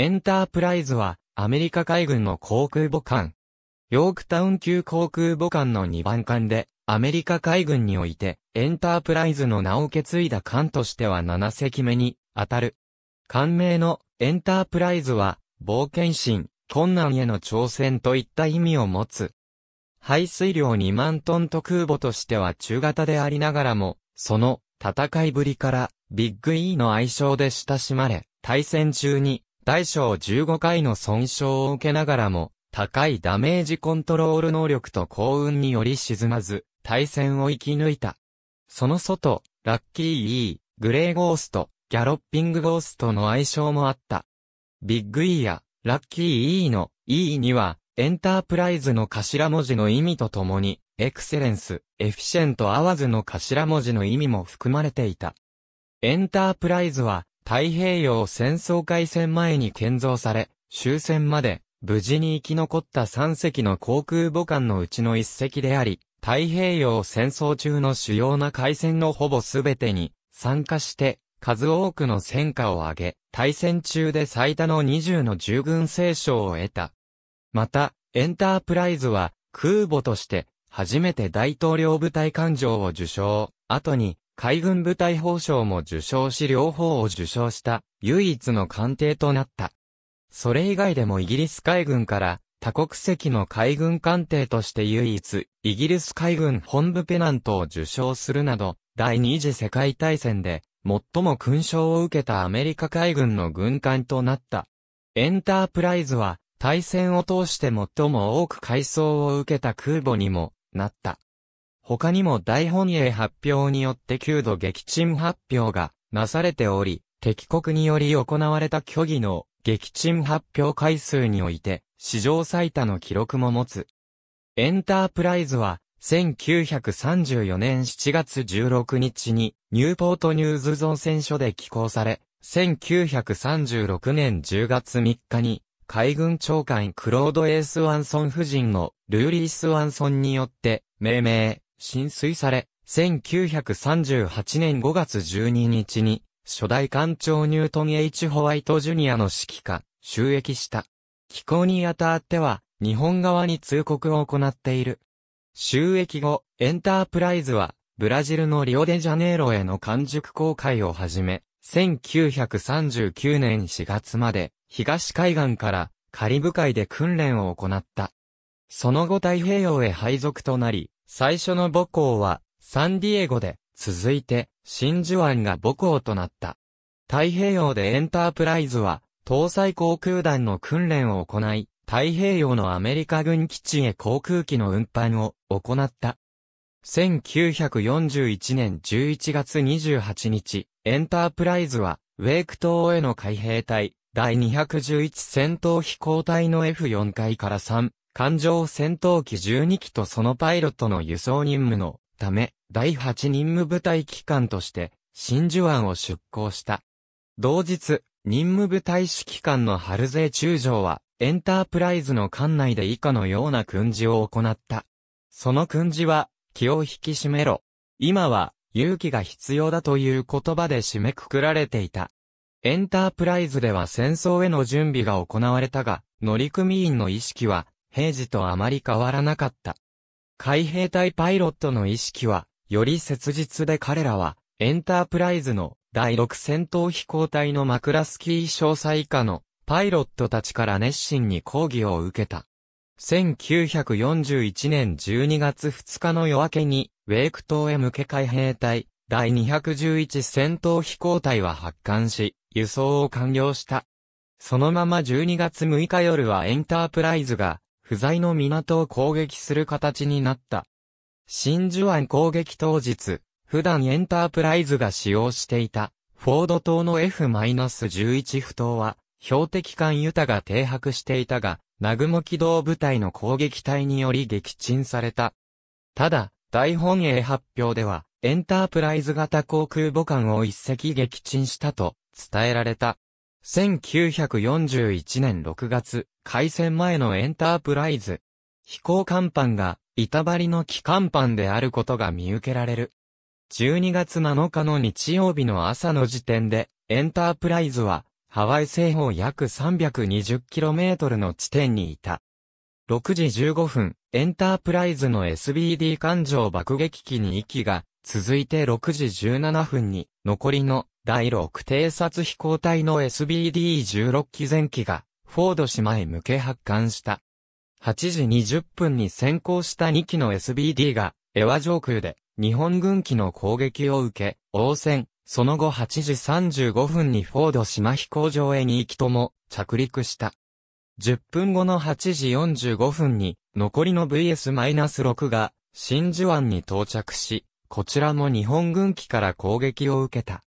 エンタープライズは、アメリカ海軍の航空母艦。ヨークタウン級航空母艦の2番艦で、アメリカ海軍において、エンタープライズの名を受け継いだ艦としては7隻目に、当たる。艦名のエンタープライズは、冒険心、困難への挑戦といった意味を持つ。排水量2万トンと空母としては中型でありながらも、その戦いぶりから、ビッグ E の愛称で親しまれ、対戦中に大小15回の損傷を受けながらも、高いダメージコントロール能力と幸運により沈まず、対戦を生き抜いた。その外、ラッキー E、グレーゴースト、ギャロッピングゴーストの愛称もあった。ビッグ E や、ラッキー E の E には、エンタープライズの頭文字の意味とともに、エクセレンス、エフィシェントアワズの頭文字の意味も含まれていた。エンタープライズは、太平洋戦争開戦前に建造され、終戦まで無事に生き残った3隻の航空母艦のうちの1隻であり、太平洋戦争中の主要な海戦のほぼ全てに参加して、数多くの戦果を挙げ、大戦中で最多の20の従軍聖賞を得た。また、エンタープライズは空母として初めて大統領部隊艦上を受賞。後に海軍部隊報奨も受賞し両方を受賞した唯一の艦艇となった。それ以外でもイギリス海軍から多国籍の海軍艦艇として唯一、イギリス海軍本部ペナントを受賞するなど、第二次世界大戦で最も勲章を受けたアメリカ海軍の軍艦となった。エンタープライズは、対戦を通して最も多く改装を受けた空母にもなった。他にも大本営発表によって9度撃沈発表がなされており、敵国により行われた虚偽の撃沈発表回数において、史上最多の記録も持つ。エンタープライズは、1934年7月16日に、ニューポートニューズ造船所で寄港され、1936年10月3日に、海軍長官クロード・エースワンソン夫人のルーリー・スワンソンによって、命名、浸水され、1938年5月12日に、初代艦長ニュートン・ H・ ホワイト・ジュニアの指揮下、収益した。機構にあたっては、日本側に通告を行っている。収益後、エンタープライズは、ブラジルのリオデジャネイロへの完熟公開をはじめ、1939年4月まで、東海岸からカリブ海で訓練を行った。その後太平洋へ配属となり、最初の母校は、サンディエゴで、続いて、真珠湾が母校となった。太平洋でエンタープライズは、搭載航空団の訓練を行い、太平洋のアメリカ軍基地へ航空機の運搬を行った。1941年11月28日、エンタープライズは、ウェーク島への海兵隊、第211戦闘飛行隊の F4 階から3艦上戦闘機12機とそのパイロットの輸送任務のため、第8任務部隊機関として、真珠湾を出港した。同日、任務部隊指揮官の春勢中将は、エンタープライズの艦内で以下のような訓示を行った。その訓示は、気を引き締めろ。今は、勇気が必要だという言葉で締めくくられていた。エンタープライズでは戦争への準備が行われたが、乗組員の意識は平時とあまり変わらなかった。海兵隊パイロットの意識は、より切実で彼らは、エンタープライズの第6戦闘飛行隊のマクラスキー詳細以下のパイロットたちから熱心に抗議を受けた。1941年12月2日の夜明けに、ウェイク島へ向け海兵隊、第211戦闘飛行隊は発艦し、輸送を完了した。そのまま12月6日夜はエンタープライズが、不在の港を攻撃する形になった。真珠湾攻撃当日、普段エンタープライズが使用していた、フォード島の F-11 不島は、標的艦ユタが停泊していたが、南雲機動部隊の攻撃隊により撃沈された。ただ、大本営発表では、エンタープライズ型航空母艦を一隻撃沈したと伝えられた。1941年6月、開戦前のエンタープライズ。飛行甲板が、板張りの機甲板であることが見受けられる。12月7日の日曜日の朝の時点で、エンタープライズは、ハワイ西方約 320km の地点にいた。6時15分、エンタープライズの SBD 艦上爆撃機に息が、続いて6時17分に、残りの第6偵察飛行隊の SBD16 機前機が、フォード島へ向け発艦した。8時20分に先行した2機の SBD が、エワ上空で、日本軍機の攻撃を受け、応戦、その後8時35分にフォード島飛行場へ2機とも、着陸した。10分後の8時45分に、残りの VS-6 が、真珠湾に到着し、こちらも日本軍機から攻撃を受けた。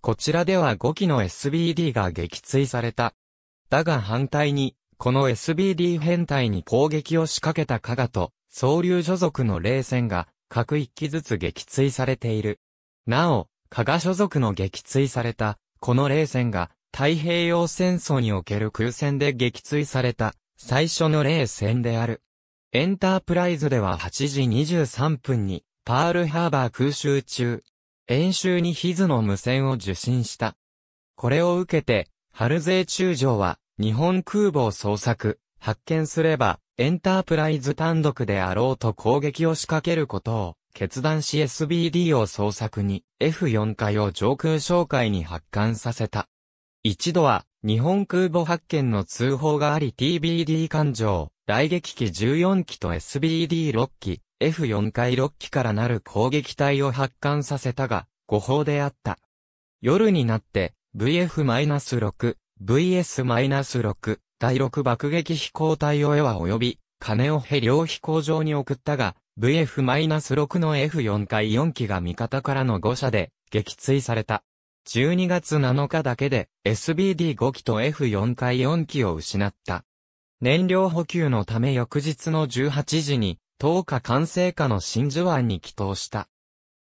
こちらでは5機の SBD が撃墜された。だが反対に、この SBD 編隊に攻撃を仕掛けた加賀と、総流所属の冷戦が、各1機ずつ撃墜されている。なお、加賀所属の撃墜された、この冷戦が、太平洋戦争における空戦で撃墜された、最初の冷戦である。エンタープライズでは8時23分に、パールハーバー空襲中、演習にヒズの無線を受信した。これを受けて、春税中将は、日本空母を捜索、発見すれば、エンタープライズ単独であろうと攻撃を仕掛けることを、決断し SBD を捜索に、F4 回を上空哨戒に発艦させた。一度は、日本空母発見の通報があり TBD 艦上、大撃機14機と SBD6 機、F4 回6機からなる攻撃隊を発艦させたが、誤報であった。夜になって、VF-6、VS-6、第6爆撃飛行隊をエは及び、金をヘ両飛行場に送ったが、VF-6 の F4 回4機が味方からの誤射で、撃墜された。12月7日だけで、SBD5 機と F4 回4機を失った。燃料補給のため翌日の18時に、東下完成下の真珠湾に帰投した。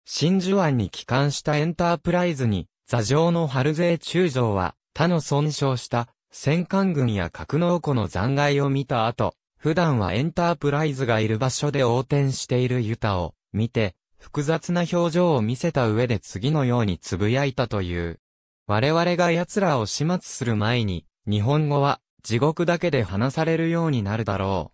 真珠湾に帰還したエンタープライズに、座上の春勢中将は、他の損傷した戦艦軍や格納庫の残骸を見た後、普段はエンタープライズがいる場所で横転しているユタを見て、複雑な表情を見せた上で次のように呟いたという。我々が奴らを始末する前に、日本語は地獄だけで話されるようになるだろ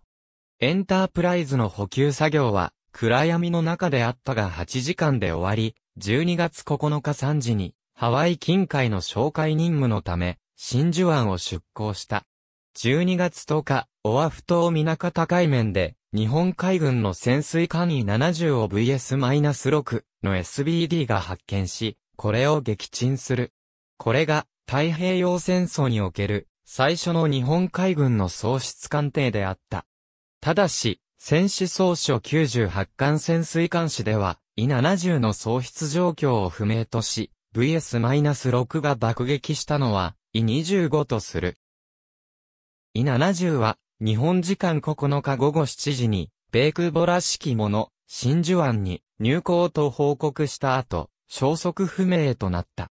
う。エンタープライズの補給作業は、暗闇の中であったが8時間で終わり、12月9日3時に、ハワイ近海の紹介任務のため、真珠湾を出港した。12月10日、オアフ島港高い面で、日本海軍の潜水艦位70を VS-6 の SBD が発見し、これを撃沈する。これが太平洋戦争における最初の日本海軍の喪失艦艇であった。ただし、戦死総書98艦潜水艦士では、イ70の喪失状況を不明とし、VS-6 が爆撃したのは、イ25とする。イ70は、日本時間9日午後7時に、米空母らしきもの、真珠湾に入港と報告した後、消息不明となった。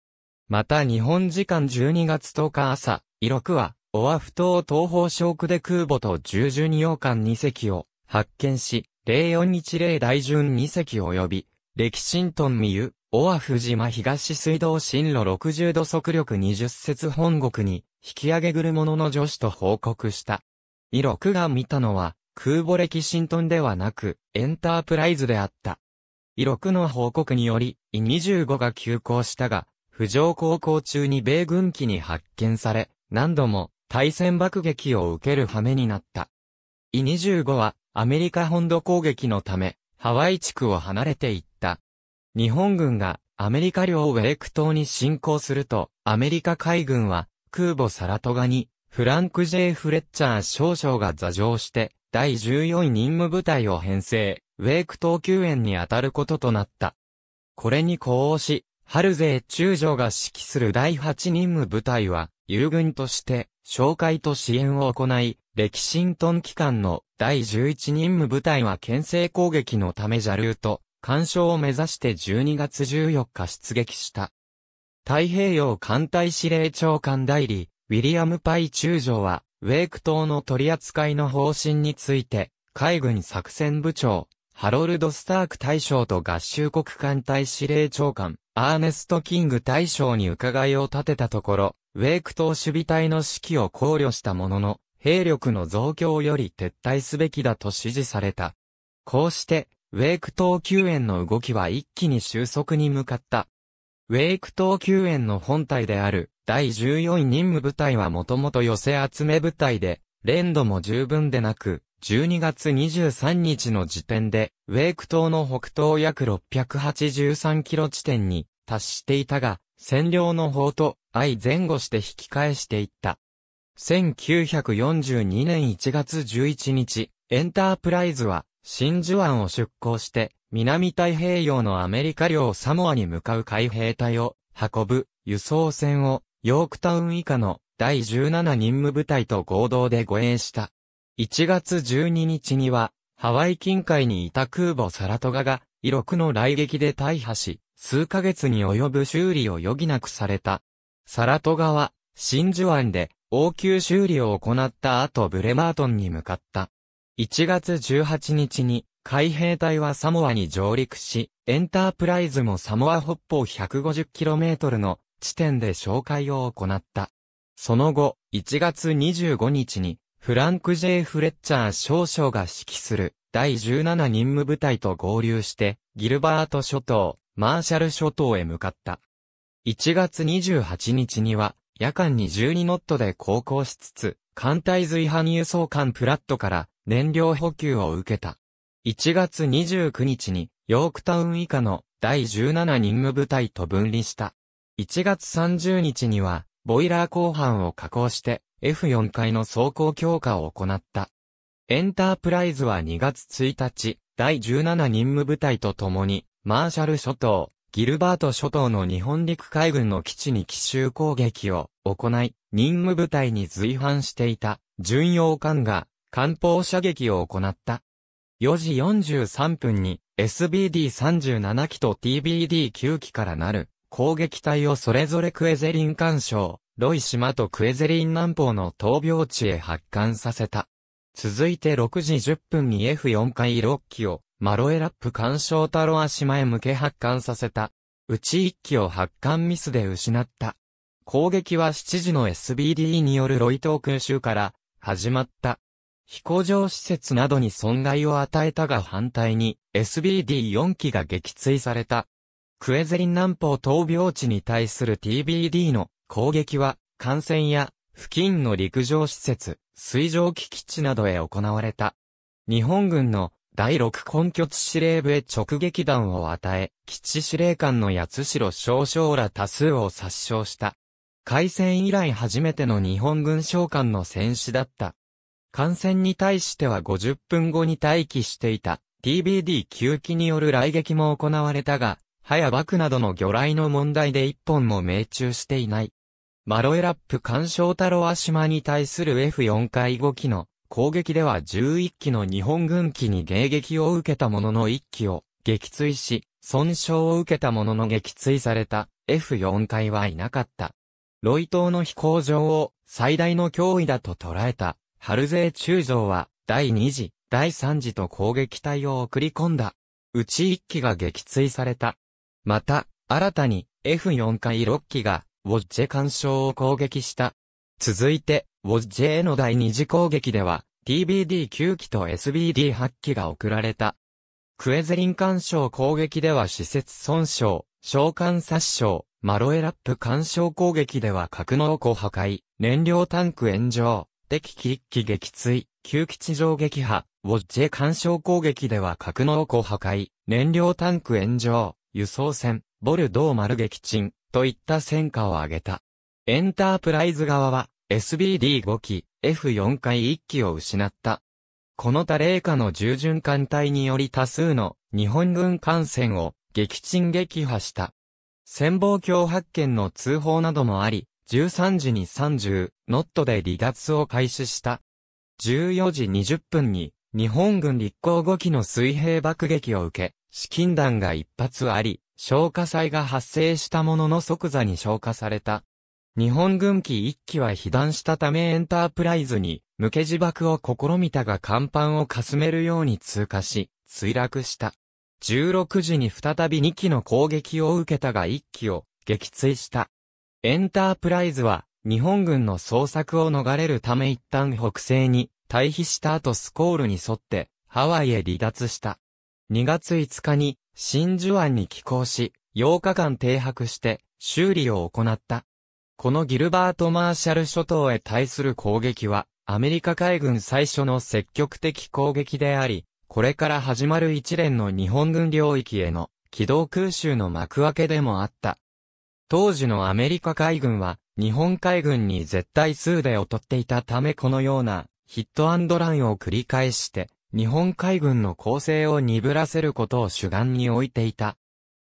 また日本時間12月10日朝、イロクは、オアフ島東方シ区で空母と従順洋艦2隻を発見し、0410大順2隻及び、歴新トンミユ、オアフ島東水道進路60度速力20節本国に引き上げぐるものの女子と報告した。イロクが見たのは、空母歴シントンではなく、エンタープライズであった。イロクの報告により、イ25が急行したが、浮上航行中に米軍機に発見され、何度も対戦爆撃を受ける羽目になった。E25 はアメリカ本土攻撃のためハワイ地区を離れていった。日本軍がアメリカ領ウェイク島に侵攻するとアメリカ海軍は空母サラトガにフランク・ジェイフレッチャー少将が座上して第14位任務部隊を編成、ウェイク島救援に当たることとなった。これに呼応し、ハルゼー中将が指揮する第8任務部隊は、友軍として、紹介と支援を行い、歴史シントン機関の第11任務部隊は牽制攻撃のためジャルート、干渉を目指して12月14日出撃した。太平洋艦隊司令長官代理、ウィリアム・パイ中将は、ウェーク島の取り扱いの方針について、海軍作戦部長、ハロルド・スターク大将と合衆国艦隊司令長官、アーネスト・キング大将に伺いを立てたところ、ウェイク島守備隊の指揮を考慮したものの、兵力の増強より撤退すべきだと指示された。こうして、ウェイク島救援の動きは一気に収束に向かった。ウェイク島救援の本体である第14位任務部隊はもともと寄せ集め部隊で、連度も十分でなく、12月23日の時点で、ウェイク島の北東約683キロ地点に達していたが、占領の法と相前後して引き返していった。1942年1月11日、エンタープライズは、真珠湾を出港して、南太平洋のアメリカ領サモアに向かう海兵隊を運ぶ輸送船をヨークタウン以下の第17任務部隊と合同で護衛した。1月12日にはハワイ近海にいた空母サラトガがイロクの来撃で大破し、数ヶ月に及ぶ修理を余儀なくされた。サラト川、真珠湾で応急修理を行った後ブレマートンに向かった。1月18日に海兵隊はサモアに上陸し、エンタープライズもサモア北方 150km の地点で紹介を行った。その後、1月25日に、フランク・ジェイ・フレッチャー少将が指揮する第17任務部隊と合流して、ギルバート諸島、マーシャル諸島へ向かった。1月28日には、夜間に12ノットで航行しつつ、艦隊随伴輸送艦プラットから燃料補給を受けた。1月29日に、ヨークタウン以下の第17任務部隊と分離した。1月30日には、ボイラー後半を加工して、F4 階の走行強化を行った。エンタープライズは2月1日、第17任務部隊と共に、マーシャル諸島、ギルバート諸島の日本陸海軍の基地に奇襲攻撃を行い、任務部隊に随伴していた巡洋艦が艦砲射撃を行った。4時43分に SBD37 機と TBD9 機からなる攻撃隊をそれぞれクエゼリン艦礁、ロイ島とクエゼリン南方の闘病地へ発艦させた。続いて6時10分に F4 回6機をマロエラップ干渉太郎足前向け発艦させた。うち一機を発艦ミスで失った。攻撃は7時の SBD によるロイトー空襲から始まった。飛行場施設などに損害を与えたが反対に SBD4 機が撃墜された。クエゼリン南方闘病地に対する TBD の攻撃は艦船や付近の陸上施設、水上気基地などへ行われた。日本軍の第6根拠地司令部へ直撃弾を与え、基地司令官の八代少将ら多数を殺傷した。開戦以来初めての日本軍将官の戦死だった。艦船に対しては50分後に待機していた TBD 吸気による雷撃も行われたが、早爆などの魚雷の問題で一本も命中していない。マロエラップ干渉太郎アシマに対する F4 回5機の攻撃では11機の日本軍機に迎撃を受けたものの1機を撃墜し、損傷を受けたものの撃墜された F4 回はいなかった。ロイ島の飛行場を最大の脅威だと捉えた、ハルゼー中将は第2次、第3次と攻撃隊を送り込んだ。うち1機が撃墜された。また、新たに F4 回6機がウォッジェ干渉を攻撃した。続いて、ウォッジへの第二次攻撃では、TBD9 機と SBD8 機が送られた。クエゼリン干渉攻撃では施設損傷、召喚殺傷、マロエラップ干渉攻撃では格納庫破壊、燃料タンク炎上、敵機1機撃墜、旧基地上撃破、ウォッジェ干渉攻撃では格納庫破壊、燃料タンク炎上、輸送船、ボルドー丸撃沈、といった戦果を挙げた。エンタープライズ側は、SBD5 機、F4 回1機を失った。この他霊下の従順艦隊により多数の日本軍艦船を撃沈撃破した。戦望鏡発見の通報などもあり、13時に30ノットで離脱を開始した。14時20分に日本軍立候5機の水平爆撃を受け、資金弾が一発あり、消火災が発生したものの即座に消火された。日本軍機一機は被弾したためエンタープライズに向け自爆を試みたが甲板をかすめるように通過し、墜落した。16時に再び2機の攻撃を受けたが1機を撃墜した。エンタープライズは日本軍の捜索を逃れるため一旦北西に退避した後スコールに沿ってハワイへ離脱した。2月5日に真珠湾に寄港し8日間停泊して修理を行った。このギルバート・マーシャル諸島へ対する攻撃は、アメリカ海軍最初の積極的攻撃であり、これから始まる一連の日本軍領域への機動空襲の幕開けでもあった。当時のアメリカ海軍は、日本海軍に絶対数で劣っていたためこのようなヒットランを繰り返して、日本海軍の構成を鈍らせることを主眼に置いていた。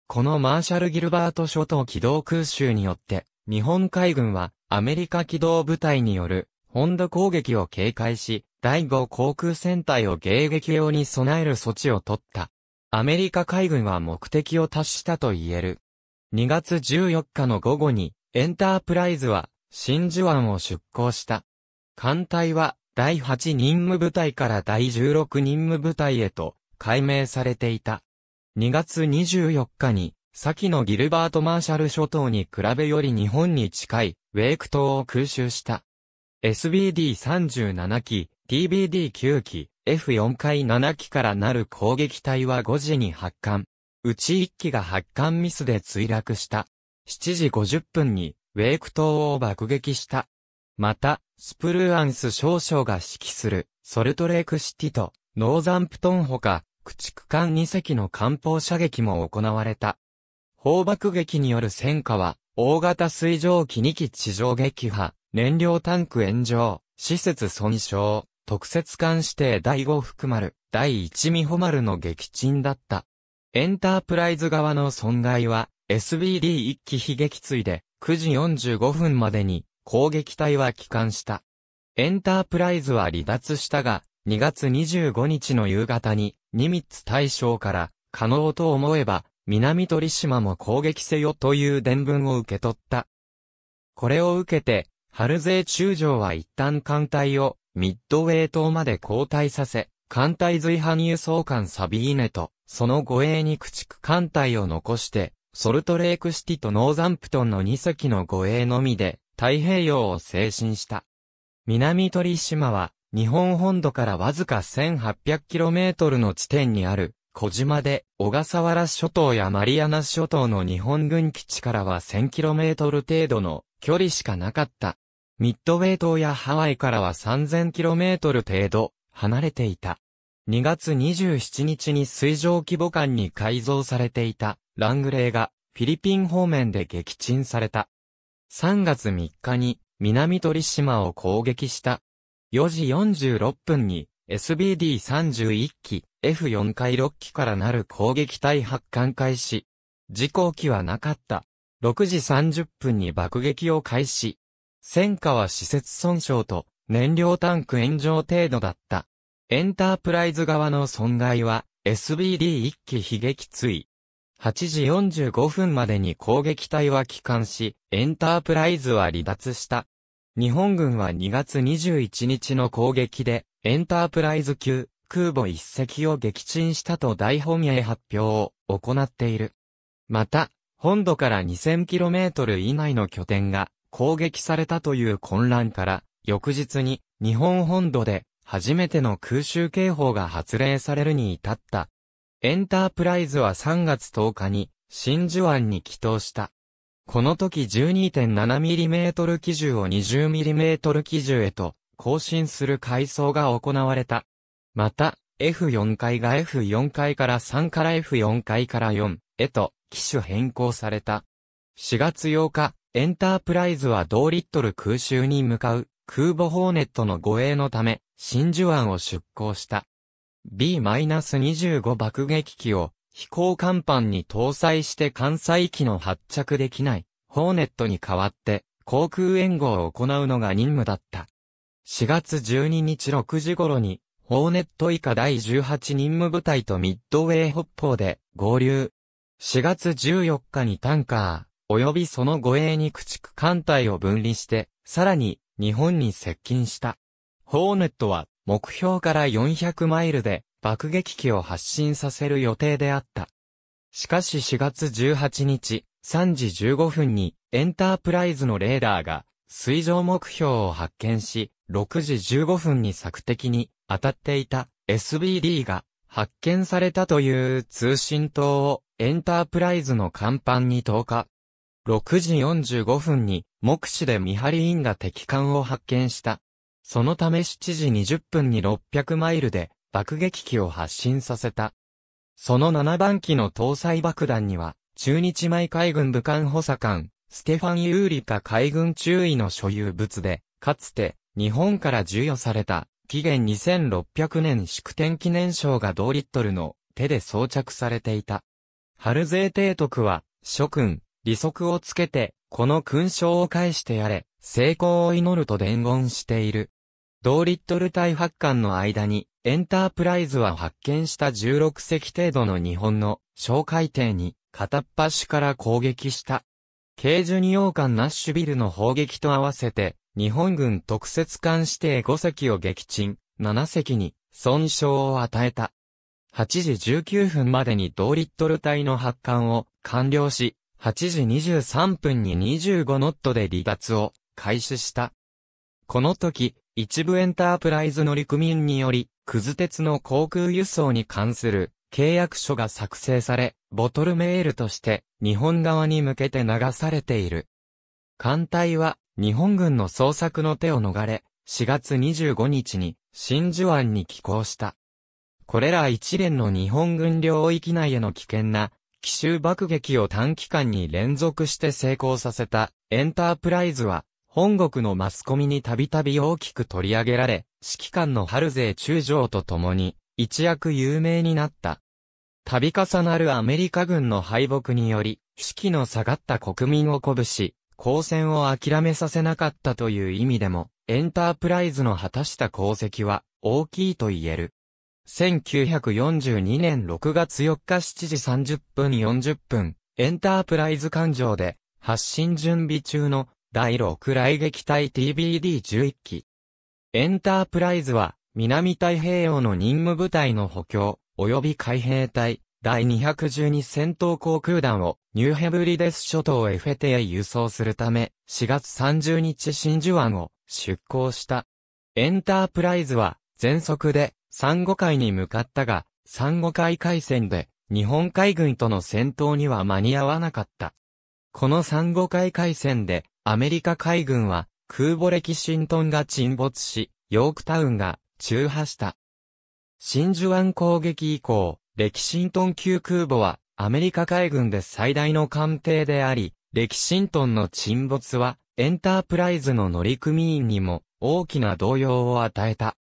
このマーシャル・ギルバート諸島機動空襲によって、日本海軍はアメリカ機動部隊による本土攻撃を警戒し、第5航空戦隊を迎撃用に備える措置を取った。アメリカ海軍は目的を達したと言える。2月14日の午後に、エンタープライズは、真珠湾を出港した。艦隊は、第8任務部隊から第16任務部隊へと、改名されていた。2月24日に、先のギルバート・マーシャル諸島に比べより日本に近い、ウェイク島を空襲した。SBD37 機、TBD9 機、F4 回7機からなる攻撃隊は5時に発艦。うち1機が発艦ミスで墜落した。7時50分に、ウェイク島を爆撃した。また、スプルーアンス少将が指揮する、ソルトレークシティと、ノーザンプトンほか、駆逐艦2隻の艦砲射撃も行われた。砲爆撃による戦火は、大型水蒸気2機地上撃破、燃料タンク炎上、施設損傷、特設艦指定第5福丸、第1美穂丸の撃沈だった。エンタープライズ側の損害は、SBD1 機悲撃墜で、9時45分までに、攻撃隊は帰還した。エンタープライズは離脱したが、2月25日の夕方に、ニミッツ大将から、可能と思えば、南鳥島も攻撃せよという伝聞を受け取った。これを受けて、春勢中将は一旦艦隊をミッドウェイ島まで交代させ、艦隊随伴輸送艦サビーネと、その護衛に駆逐艦隊を残して、ソルトレークシティとノーザンプトンの2隻の護衛のみで、太平洋を精進した。南鳥島は、日本本土からわずか 1800km の地点にある、小島で、小笠原諸島やマリアナ諸島の日本軍基地からは 1000km 程度の距離しかなかった。ミッドウェイ島やハワイからは 3000km 程度離れていた。2月27日に水上規模艦に改造されていたラングレーがフィリピン方面で撃沈された。3月3日に南鳥島を攻撃した。4時46分に SBD31 機、F4 回6機からなる攻撃隊発艦開始。事故機はなかった。6時30分に爆撃を開始。戦火は施設損傷と燃料タンク炎上程度だった。エンタープライズ側の損害は SBD1 機悲劇追。8時45分までに攻撃隊は帰還し、エンタープライズは離脱した。日本軍は2月21日の攻撃で、エンタープライズ級、空母一隻を撃沈したと大本営発表を行っている。また、本土から 2000km 以内の拠点が攻撃されたという混乱から、翌日に日本本土で初めての空襲警報が発令されるに至った。エンタープライズは3月10日に真珠湾に帰島した。この時 12.7mm 機銃を 20mm 機銃へと更新する改装が行われた。また、F4 階が F4 階から3から F4 階から4へと機種変更された。4月8日、エンタープライズは同リットル空襲に向かう空母ホーネットの護衛のため真珠湾を出港した。B-25 爆撃機を飛行甲板に搭載して艦載機の発着できないホーネットに代わって航空援護を行うのが任務だった。4月12日6時頃にホーネット以下第18任務部隊とミッドウェー北方で合流。4月14日にタンカー、及びその護衛に駆逐艦隊を分離して、さらに日本に接近した。ホーネットは目標から400マイルで爆撃機を発進させる予定であった。しかし4月18日3時15分にエンタープライズのレーダーが水上目標を発見し、6時15分に索敵に当たっていた SBD が発見されたという通信塔をエンタープライズの甲板に投下。6時45分に目視で見張り員が敵艦を発見した。そのため7時20分に600マイルで爆撃機を発進させた。その7番機の搭載爆弾には、中日米海軍武漢補佐官、ステファン・ユーリカ海軍中尉の所有物で、かつて、日本から授与された、紀元2600年祝典記念章が同リットルの手で装着されていた。春税提督は、諸君、利息をつけて、この勲章を返してやれ、成功を祈ると伝言している。同リットル大発艦の間に、エンタープライズは発見した16隻程度の日本の小海艇に片っ端から攻撃した。軽ジュニ洋艦ナッシュビルの砲撃と合わせて日本軍特設艦指定5隻を撃沈、7隻に損傷を与えた。8時19分までに同リットル体の発艦を完了し、8時23分に25ノットで離脱を開始した。この時、一部エンタープライズ乗組員により、クズ鉄の航空輸送に関する契約書が作成され、ボトルメールとして日本側に向けて流されている。艦隊は日本軍の捜索の手を逃れ、4月25日に真珠湾に寄港した。これら一連の日本軍領域内への危険な奇襲爆撃を短期間に連続して成功させたエンタープライズは本国のマスコミにたびたび大きく取り上げられ、指揮官の春勢中将と共に一躍有名になった。度重なるアメリカ軍の敗北により、士気の下がった国民を鼓舞し、抗戦を諦めさせなかったという意味でも、エンタープライズの果たした功績は大きいと言える。1942年6月4日7時30分40分、エンタープライズ艦上で発信準備中の第6雷撃隊 TBD11 機。エンタープライズは南太平洋の任務部隊の補強、及び海兵隊、第212戦闘航空団をニューヘブリデス諸島エフェテへ輸送するため4月30日真珠湾を出港した。エンタープライズは全速で珊瑚海に向かったが珊瑚海海戦で日本海軍との戦闘には間に合わなかった。この珊瑚海海戦でアメリカ海軍は空母歴シントンが沈没しヨークタウンが中破した。真珠湾攻撃以降、レキシントン級空母は、アメリカ海軍で最大の艦艇であり、レキシントンの沈没は、エンタープライズの乗組員にも、大きな動揺を与えた。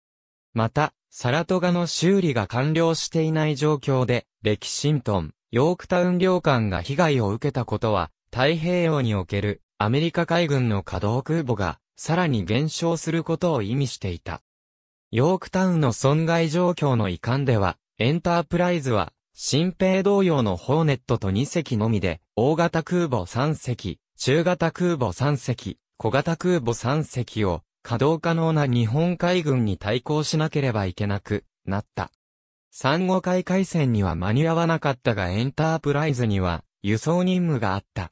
また、サラトガの修理が完了していない状況で、レキシントン、ヨークタウン領館が被害を受けたことは、太平洋におけるアメリカ海軍の稼働空母が、さらに減少することを意味していた。ヨークタウンの損害状況の遺憾では、エンタープライズは、新兵同様のホーネットと2隻のみで、大型空母3隻、中型空母3隻、小型空母3隻を、稼働可能な日本海軍に対抗しなければいけなくなった。産後海海戦には間に合わなかったがエンタープライズには輸送任務があった。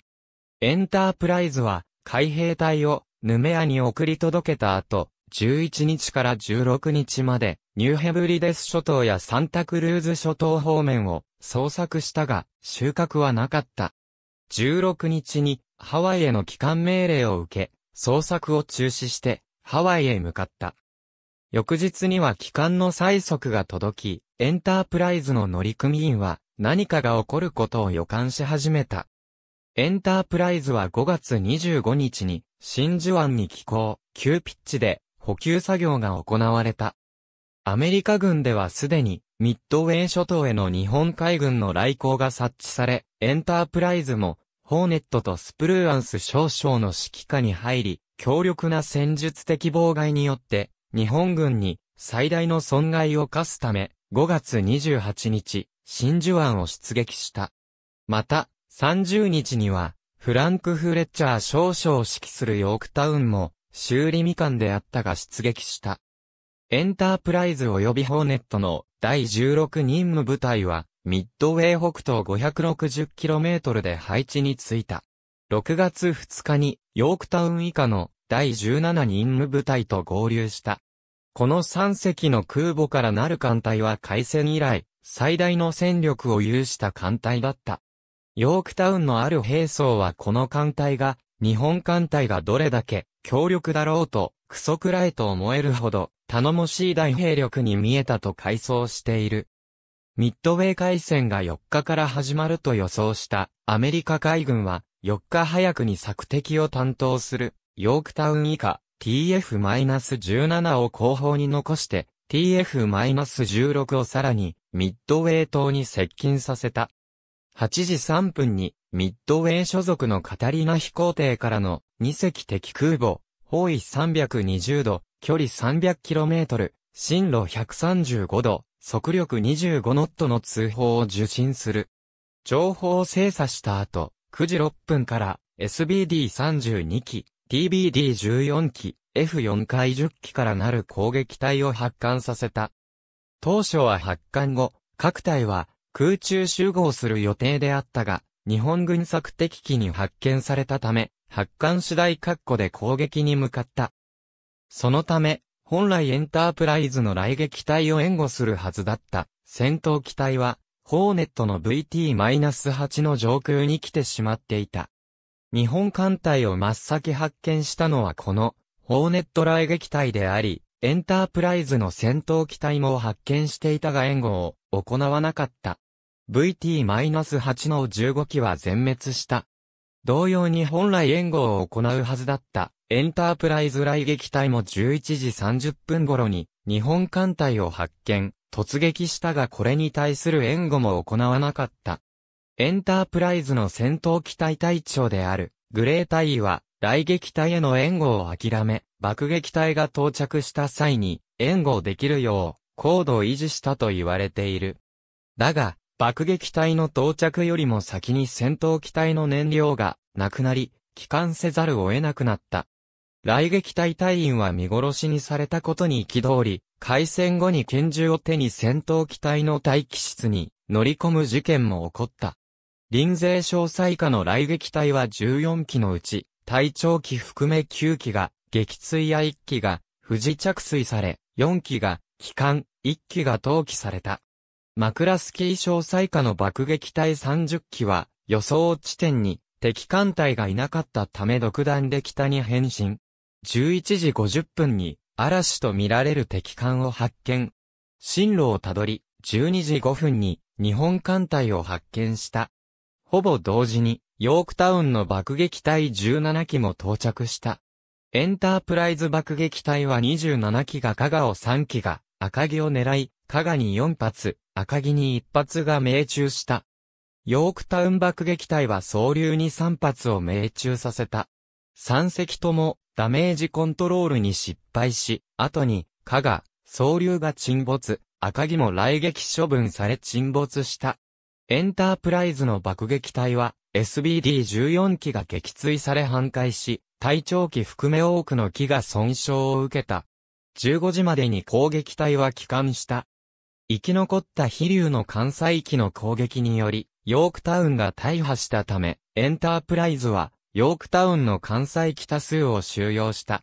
エンタープライズは海兵隊をヌメアに送り届けた後、11日から16日までニューヘブリデス諸島やサンタクルーズ諸島方面を捜索したが、収穫はなかった。16日にハワイへの帰還命令を受け、捜索を中止してハワイへ向かった。翌日には帰還の催促が届き、エンタープライズの乗組員は何かが起こることを予感し始めた。エンタープライズは5月25日に真珠湾に寄港、急ピッチで補給作業が行われた。アメリカ軍ではすでに、ミッドウェー諸島への日本海軍の来航が察知され、エンタープライズも、ホーネットとスプルーアンス少将の指揮下に入り、強力な戦術的妨害によって、日本軍に最大の損害を課すため、5月28日、真珠湾を出撃した。また、30日には、フランク・フレッチャー少将を指揮するヨークタウンも、修理みかんであったが出撃した。エンタープライズ及びホーネットの第16任務部隊は、ミッドウェー北東 560km で配置についた。6月2日に、ヨークタウン以下の第17任務部隊と合流した。この3隻の空母からなる艦隊は海戦以来、最大の戦力を有した艦隊だった。ヨークタウンのある兵装はこの艦隊が、日本艦隊がどれだけ強力だろうと、クソくらえと思えるほど、頼もしい大兵力に見えたと回想している。ミッドウェー海戦が4日から始まると予想したアメリカ海軍は4日早くに作敵を担当するヨークタウン以下 TF-17 を後方に残して TF-16 をさらにミッドウェー島に接近させた。8時3分に、ミッドウェー所属のカタリナ飛行艇からの2隻敵空母、方位320度、距離 300km、進路135度、速力25ノットの通報を受信する。情報を精査した後、9時6分から SBD32 機、TBD14 機、F4 回10機からなる攻撃隊を発艦させた。当初は発艦後、各隊は空中集合する予定であったが、日本軍策敵機に発見されたため、発艦次第括弧で攻撃に向かった。そのため、本来エンタープライズの雷撃隊を援護するはずだった戦闘機体は、ホーネットの VT-8 の上空に来てしまっていた。日本艦隊を真っ先発見したのはこの、ホーネット雷撃隊であり、エンタープライズの戦闘機体も発見していたが援護を行わなかった。VT-8 の15機は全滅した。同様に本来援護を行うはずだったエンタープライズ雷撃隊も11時30分頃に日本艦隊を発見、突撃したがこれに対する援護も行わなかった。エンタープライズの戦闘機隊隊長であるグレー隊は雷撃隊への援護を諦め、爆撃隊が到着した際に援護できるよう高度を維持したと言われている。だが、爆撃隊の到着よりも先に戦闘機体の燃料がなくなり、帰還せざるを得なくなった。雷撃隊隊員は見殺しにされたことに通り、開戦後に拳銃を手に戦闘機体の待機室に乗り込む事件も起こった。臨税詳細下の雷撃隊は14機のうち、隊長機含め9機が、撃墜や1機が、不時着水され、4機が、帰還、1機が投棄された。マクラスキー小裁下の爆撃隊30機は、予想地点に敵艦隊がいなかったため独断で北に変身。11時50分に嵐と見られる敵艦を発見。進路をたどり、12時5分に日本艦隊を発見した。ほぼ同時に、ヨークタウンの爆撃隊17機も到着した。エンタープライズ爆撃隊は27機が加賀を3機が赤城を狙い、加賀に4発、赤城に一発が命中した。ヨークタウン爆撃隊は総流に三発を命中させた。三隻ともダメージコントロールに失敗し、後に、加賀、総流が沈没、赤城も来撃処分され沈没した。エンタープライズの爆撃隊は、SBD14 機が撃墜され半壊し、隊長機含め多くの機が損傷を受けた。15時までに攻撃隊は帰還した。生き残った飛竜の関西機の攻撃により、ヨークタウンが大破したため、エンタープライズは、ヨークタウンの関西機多数を収容した。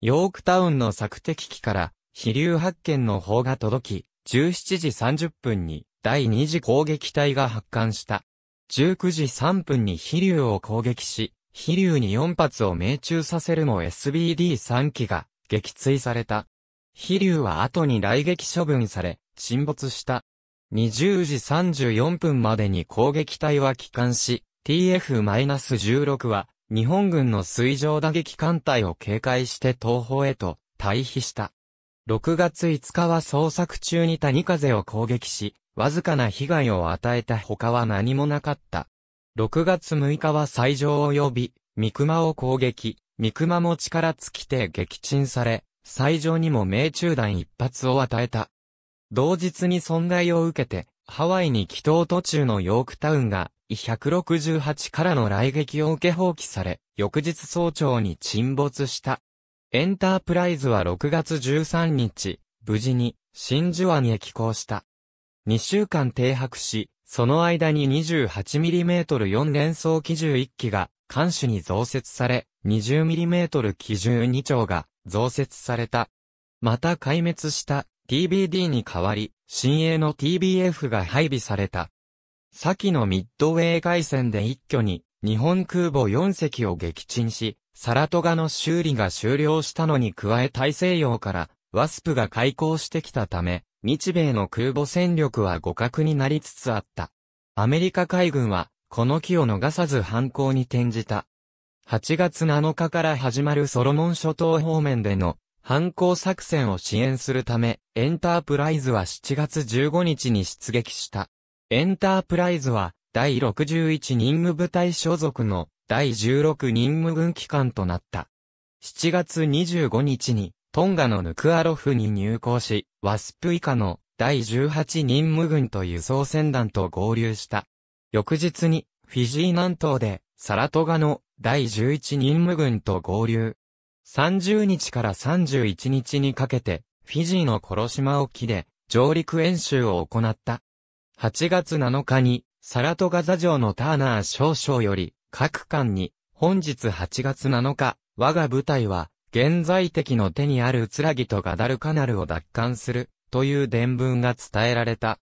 ヨークタウンの索敵機から、飛竜発見の砲が届き、17時30分に第2次攻撃隊が発艦した。19時3分に飛竜を攻撃し、飛竜に4発を命中させるも SBD3 機が撃墜された。飛竜は後に雷撃処分され、沈没した。20時34分までに攻撃隊は帰還し、TF-16 は日本軍の水上打撃艦隊を警戒して東方へと退避した。6月5日は捜索中に谷風を攻撃し、わずかな被害を与えた他は何もなかった。6月6日は最上及び、三熊を攻撃、三熊も力尽きて撃沈され、最上にも命中弾一発を与えた。同日に損害を受けて、ハワイに帰島途中のヨークタウンが、168からの来撃を受け放棄され、翌日早朝に沈没した。エンタープライズは6月13日、無事に、真珠湾へ寄港した。2週間停泊し、その間に 28mm4 連装機銃1機が、艦首に増設され、20mm 機銃2丁が、増設された。また壊滅した TBD に代わり、新鋭の TBF が配備された。先のミッドウェー海戦で一挙に日本空母4隻を撃沈し、サラトガの修理が終了したのに加え大西洋からワスプが開港してきたため、日米の空母戦力は互角になりつつあった。アメリカ海軍は、この機を逃さず反抗に転じた。8月7日から始まるソロモン諸島方面での反抗作戦を支援するため、エンタープライズは7月15日に出撃した。エンタープライズは、第61任務部隊所属の第16任務軍機関となった。7月25日に、トンガのヌクアロフに入港し、ワスプ以下の第18任務軍と輸送船団と合流した。翌日に、フィジー南東で、サラトガの第11任務軍と合流。30日から31日にかけて、フィジーの殺島沖で上陸演習を行った。8月7日に、サラトガザ城のターナー少将より、各艦に、本日8月7日、我が部隊は、現在敵の手にあるうつらぎとガダルカナルを奪還する、という伝聞が伝えられた。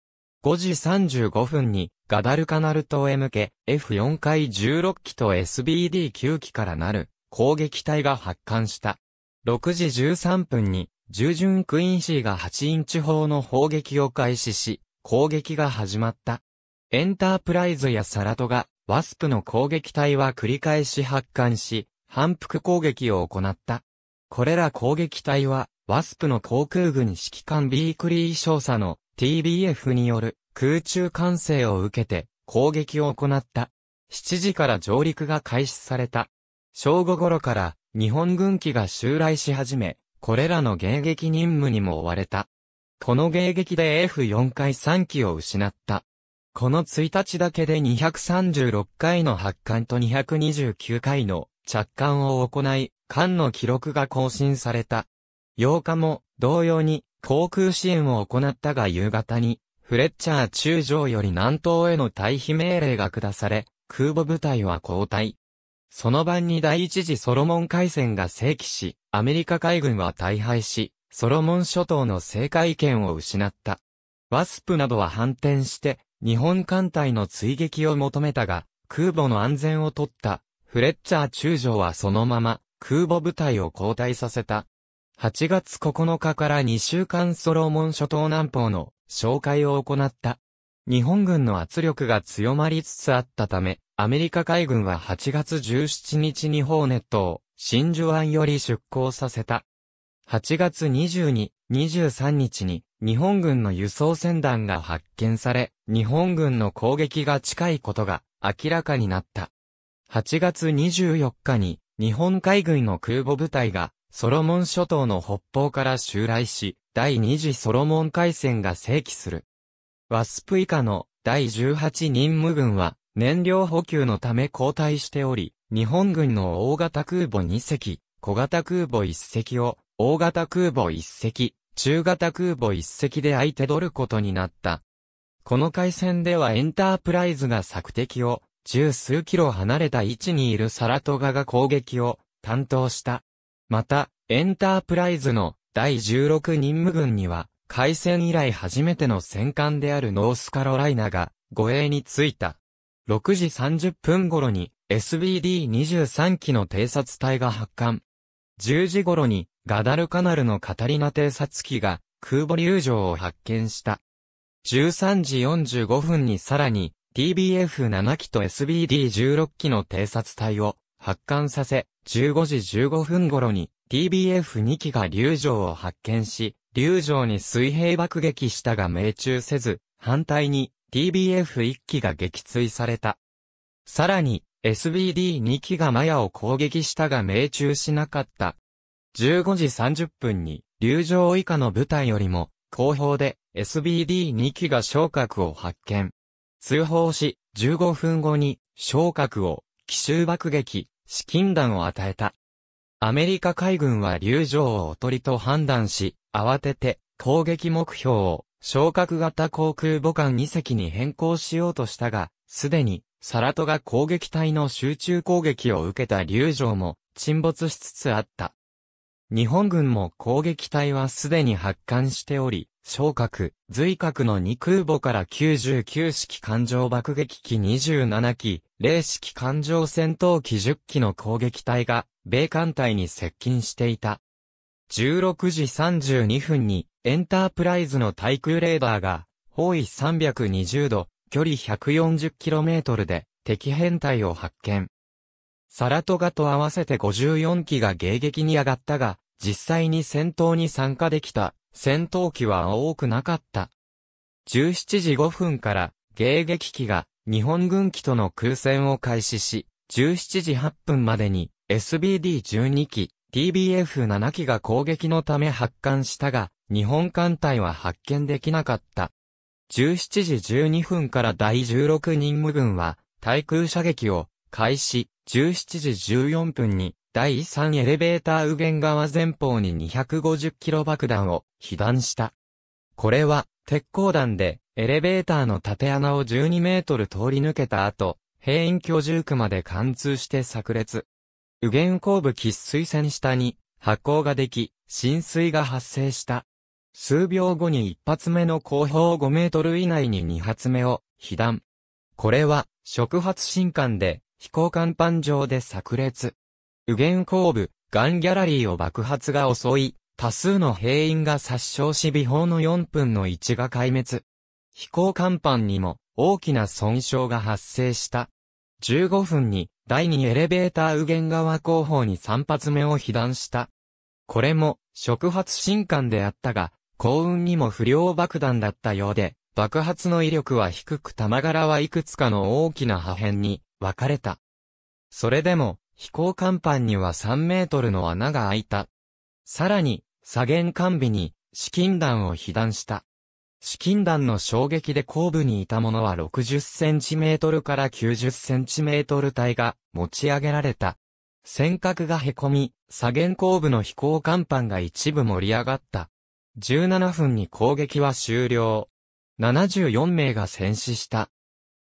5時35分に、ガダルカナル島へ向け、F4 回16機と SBD9 機からなる攻撃隊が発艦した。6時13分に、従順クインシーが8インチ砲の砲撃を開始し、攻撃が始まった。エンタープライズやサラトが、ワスプの攻撃隊は繰り返し発艦し、反復攻撃を行った。これら攻撃隊は、ワスプの航空軍指揮官ビークリー少佐の TBF による空中管制を受けて攻撃を行った。7時から上陸が開始された。正午頃から日本軍機が襲来し始め、これらの迎撃任務にも追われた。この迎撃で F4 回3機を失った。この1日だけで236回の発艦と229回の着艦を行い、艦の記録が更新された。8日も同様に航空支援を行ったが夕方に、フレッチャー中将より南東への退避命令が下され、空母部隊は交代。その晩に第一次ソロモン海戦が正規し、アメリカ海軍は大敗し、ソロモン諸島の制海権を失った。ワスプなどは反転して、日本艦隊の追撃を求めたが、空母の安全を取った、フレッチャー中将はそのまま、空母部隊を交代させた。8月9日から2週間ソロモン諸島南方の紹介を行った。日本軍の圧力が強まりつつあったため、アメリカ海軍は8月17日にホーネットを真珠湾より出港させた。8月22、23日に日本軍の輸送船団が発見され、日本軍の攻撃が近いことが明らかになった。8月24日に日本海軍の空母部隊がソロモン諸島の北方から襲来し、第二次ソロモン海戦が正規する。ワスプ以下の第18任務軍は燃料補給のため交代しており、日本軍の大型空母2隻、小型空母1隻を、大型空母1隻、中型空母1隻で相手取ることになった。この海戦ではエンタープライズが作敵を、十数キロ離れた位置にいるサラトガが攻撃を担当した。また、エンタープライズの第16任務軍には、開戦以来初めての戦艦であるノースカロライナが護衛に着いた。6時30分頃に SBD23 機の偵察隊が発艦。10時頃にガダルカナルのカタリナ偵察機が空母流上を発見した。13時45分にさらに TBF7 機と SBD16 機の偵察隊を発艦させ、15時15分頃に TBF2 機が流城を発見し、流城に水平爆撃したが命中せず、反対に TBF1 機が撃墜された。さらに、SBD2 機がマヤを攻撃したが命中しなかった。15時30分に、流城以下の部隊よりも、後方で SBD2 機が昇格を発見。通報し、15分後に、昇格を、奇襲爆撃、資金弾を与えた。アメリカ海軍は流上をおとりと判断し、慌てて攻撃目標を昇格型航空母艦2隻に変更しようとしたが、すでにサラトが攻撃隊の集中攻撃を受けた流上も沈没しつつあった。日本軍も攻撃隊はすでに発艦しており、小核、随核の2空母から99式艦上爆撃機27機、0式艦上戦闘機10機の攻撃隊が、米艦隊に接近していた。16時32分に、エンタープライズの対空レーダーが、方位320度、距離 140km で、敵編隊を発見。サラトガと合わせて54機が迎撃に上がったが、実際に戦闘に参加できた戦闘機は多くなかった。17時5分から迎撃機が日本軍機との空戦を開始し、17時8分までに SBD12 機、TBF7 機が攻撃のため発艦したが、日本艦隊は発見できなかった。17時12分から第16任務軍は対空射撃を開始、17時14分に第3エレベーター右舷側前方に250キロ爆弾を被弾した。これは、鉄鋼弾で、エレベーターの縦穴を12メートル通り抜けた後、平院居住区まで貫通して炸裂。右舷後部喫水線下に、発光ができ、浸水が発生した。数秒後に一発目の後方5メートル以内に二発目を、被弾。これは、触発進管で、飛行甲板上で炸裂。右舷後部、ガンギャラリーを爆発が襲い、多数の兵員が殺傷し微砲の4分の1が壊滅。飛行甲板にも大きな損傷が発生した。15分に第2エレベーター右舷側後方に3発目を被弾した。これも触発進管であったが、幸運にも不良爆弾だったようで、爆発の威力は低く玉柄はいくつかの大きな破片に分かれた。それでも飛行甲板には3メートルの穴が開いた。さらに、左舷完備に、資金弾を被弾した。資金弾の衝撃で後部にいたものは60センチメートルから90センチメートル体が持ち上げられた。尖閣が凹み、左舷後部の飛行甲板が一部盛り上がった。17分に攻撃は終了。74名が戦死した。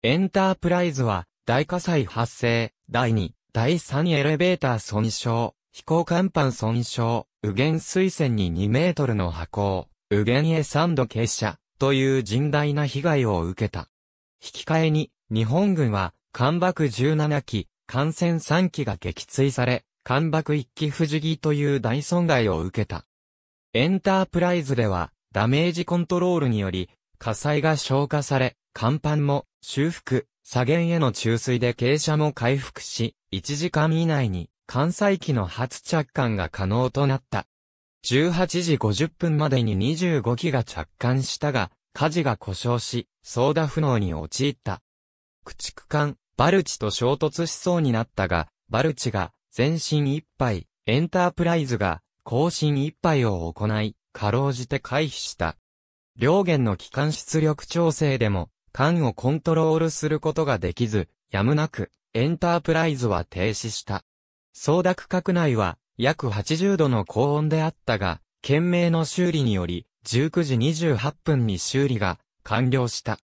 エンタープライズは大火災発生、第2、第3エレベーター損傷、飛行甲板損傷、右舷水線に2メートルの波行、右舷へ3度傾斜、という甚大な被害を受けた。引き換えに、日本軍は、艦爆17機、艦船3機が撃墜され、艦爆1機不時儀という大損害を受けた。エンタープライズでは、ダメージコントロールにより、火災が消火され、甲板も修復、左舷への注水で傾斜も回復し、1時間以内に関西機の初着艦が可能となった。18時50分までに25機が着艦したが、火事が故障し、操舵不能に陥った。駆逐艦、バルチと衝突しそうになったが、バルチが前進一杯、エンタープライズが後進一杯を行い、かろうじて回避した。両舷の機関出力調整でも、艦をコントロールすることができず、やむなく、エンタープライズは停止した。総濁閣内は、約80度の高温であったが、懸命の修理により、19時28分に修理が完了した。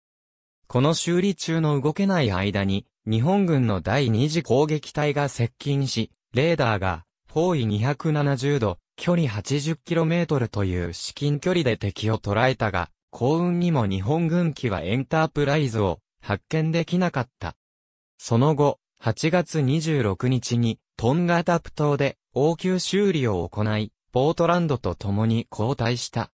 この修理中の動けない間に、日本軍の第2次攻撃隊が接近し、レーダーが、方位270度、距離 80km という至近距離で敵を捉えたが、幸運にも日本軍機はエンタープライズを発見できなかった。その後、8月26日にトンガタプ島で応急修理を行い、ポートランドと共に交代した。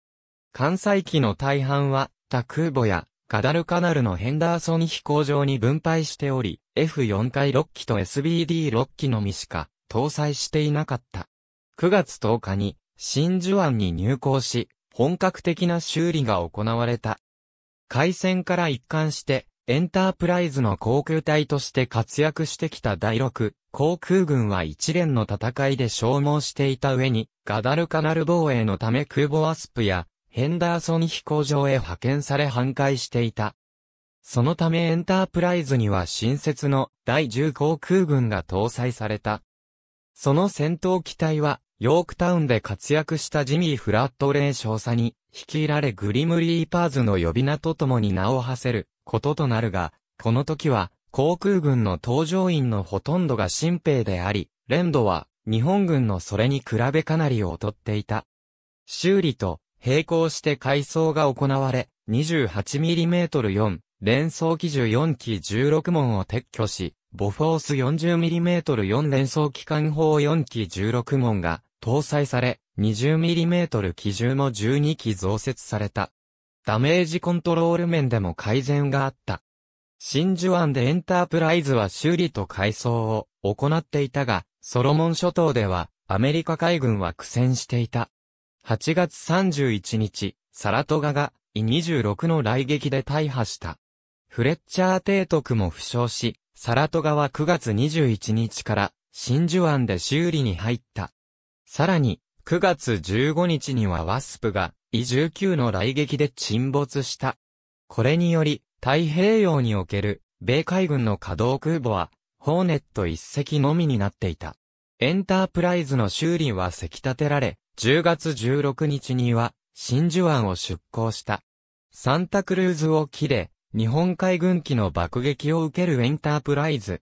関西機の大半はク空母やガダルカナルのヘンダーソン飛行場に分配しており、F4 回6機と SBD6 機のみしか搭載していなかった。9月10日に真珠湾に入港し、本格的な修理が行われた。海戦から一貫して、エンタープライズの航空隊として活躍してきた第6航空軍は一連の戦いで消耗していた上に、ガダルカナル防衛のため空母アスプやヘンダーソン飛行場へ派遣され反壊していた。そのためエンタープライズには新設の第10航空軍が搭載された。その戦闘機体はヨークタウンで活躍したジミー・フラットレー少佐に、率いられグリムリーパーズの呼び名とともに名を馳せることとなるが、この時は、航空軍の搭乗員のほとんどが新兵であり、レンドは、日本軍のそれに比べかなり劣っていた。修理と、並行して改装が行われ、28mm4、連装機銃4機16門を撤去し、ボフォース 40mm4 連装機関砲4機16門が搭載され、20mm 機銃も12機増設された。ダメージコントロール面でも改善があった。真珠湾でエンタープライズは修理と改装を行っていたが、ソロモン諸島ではアメリカ海軍は苦戦していた。8月31日、サラトガが E26 の来撃で大破した。フレッチャー提督も負傷し、サラトガは9月21日から真珠湾で修理に入った。さらに、9月15日にはワスプが、E19 の雷撃で沈没した。これにより、太平洋における、米海軍の稼働空母は、ホーネット1隻のみになっていた。エンタープライズの修理はせき立てられ、10月16日には、真珠湾を出港した。サンタクルーズ沖で、日本海軍機の爆撃を受けるエンタープライズ。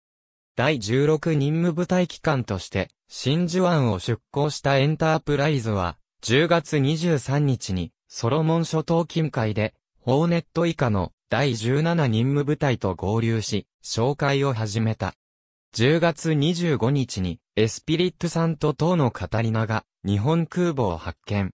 第16任務部隊機関として、真珠湾を出港したエンタープライズは、10月23日に、ソロモン諸島近海で、ホーネット以下の第17任務部隊と合流し、紹介を始めた。10月25日に、エスピリットさんと党のカタリナが、日本空母を発見。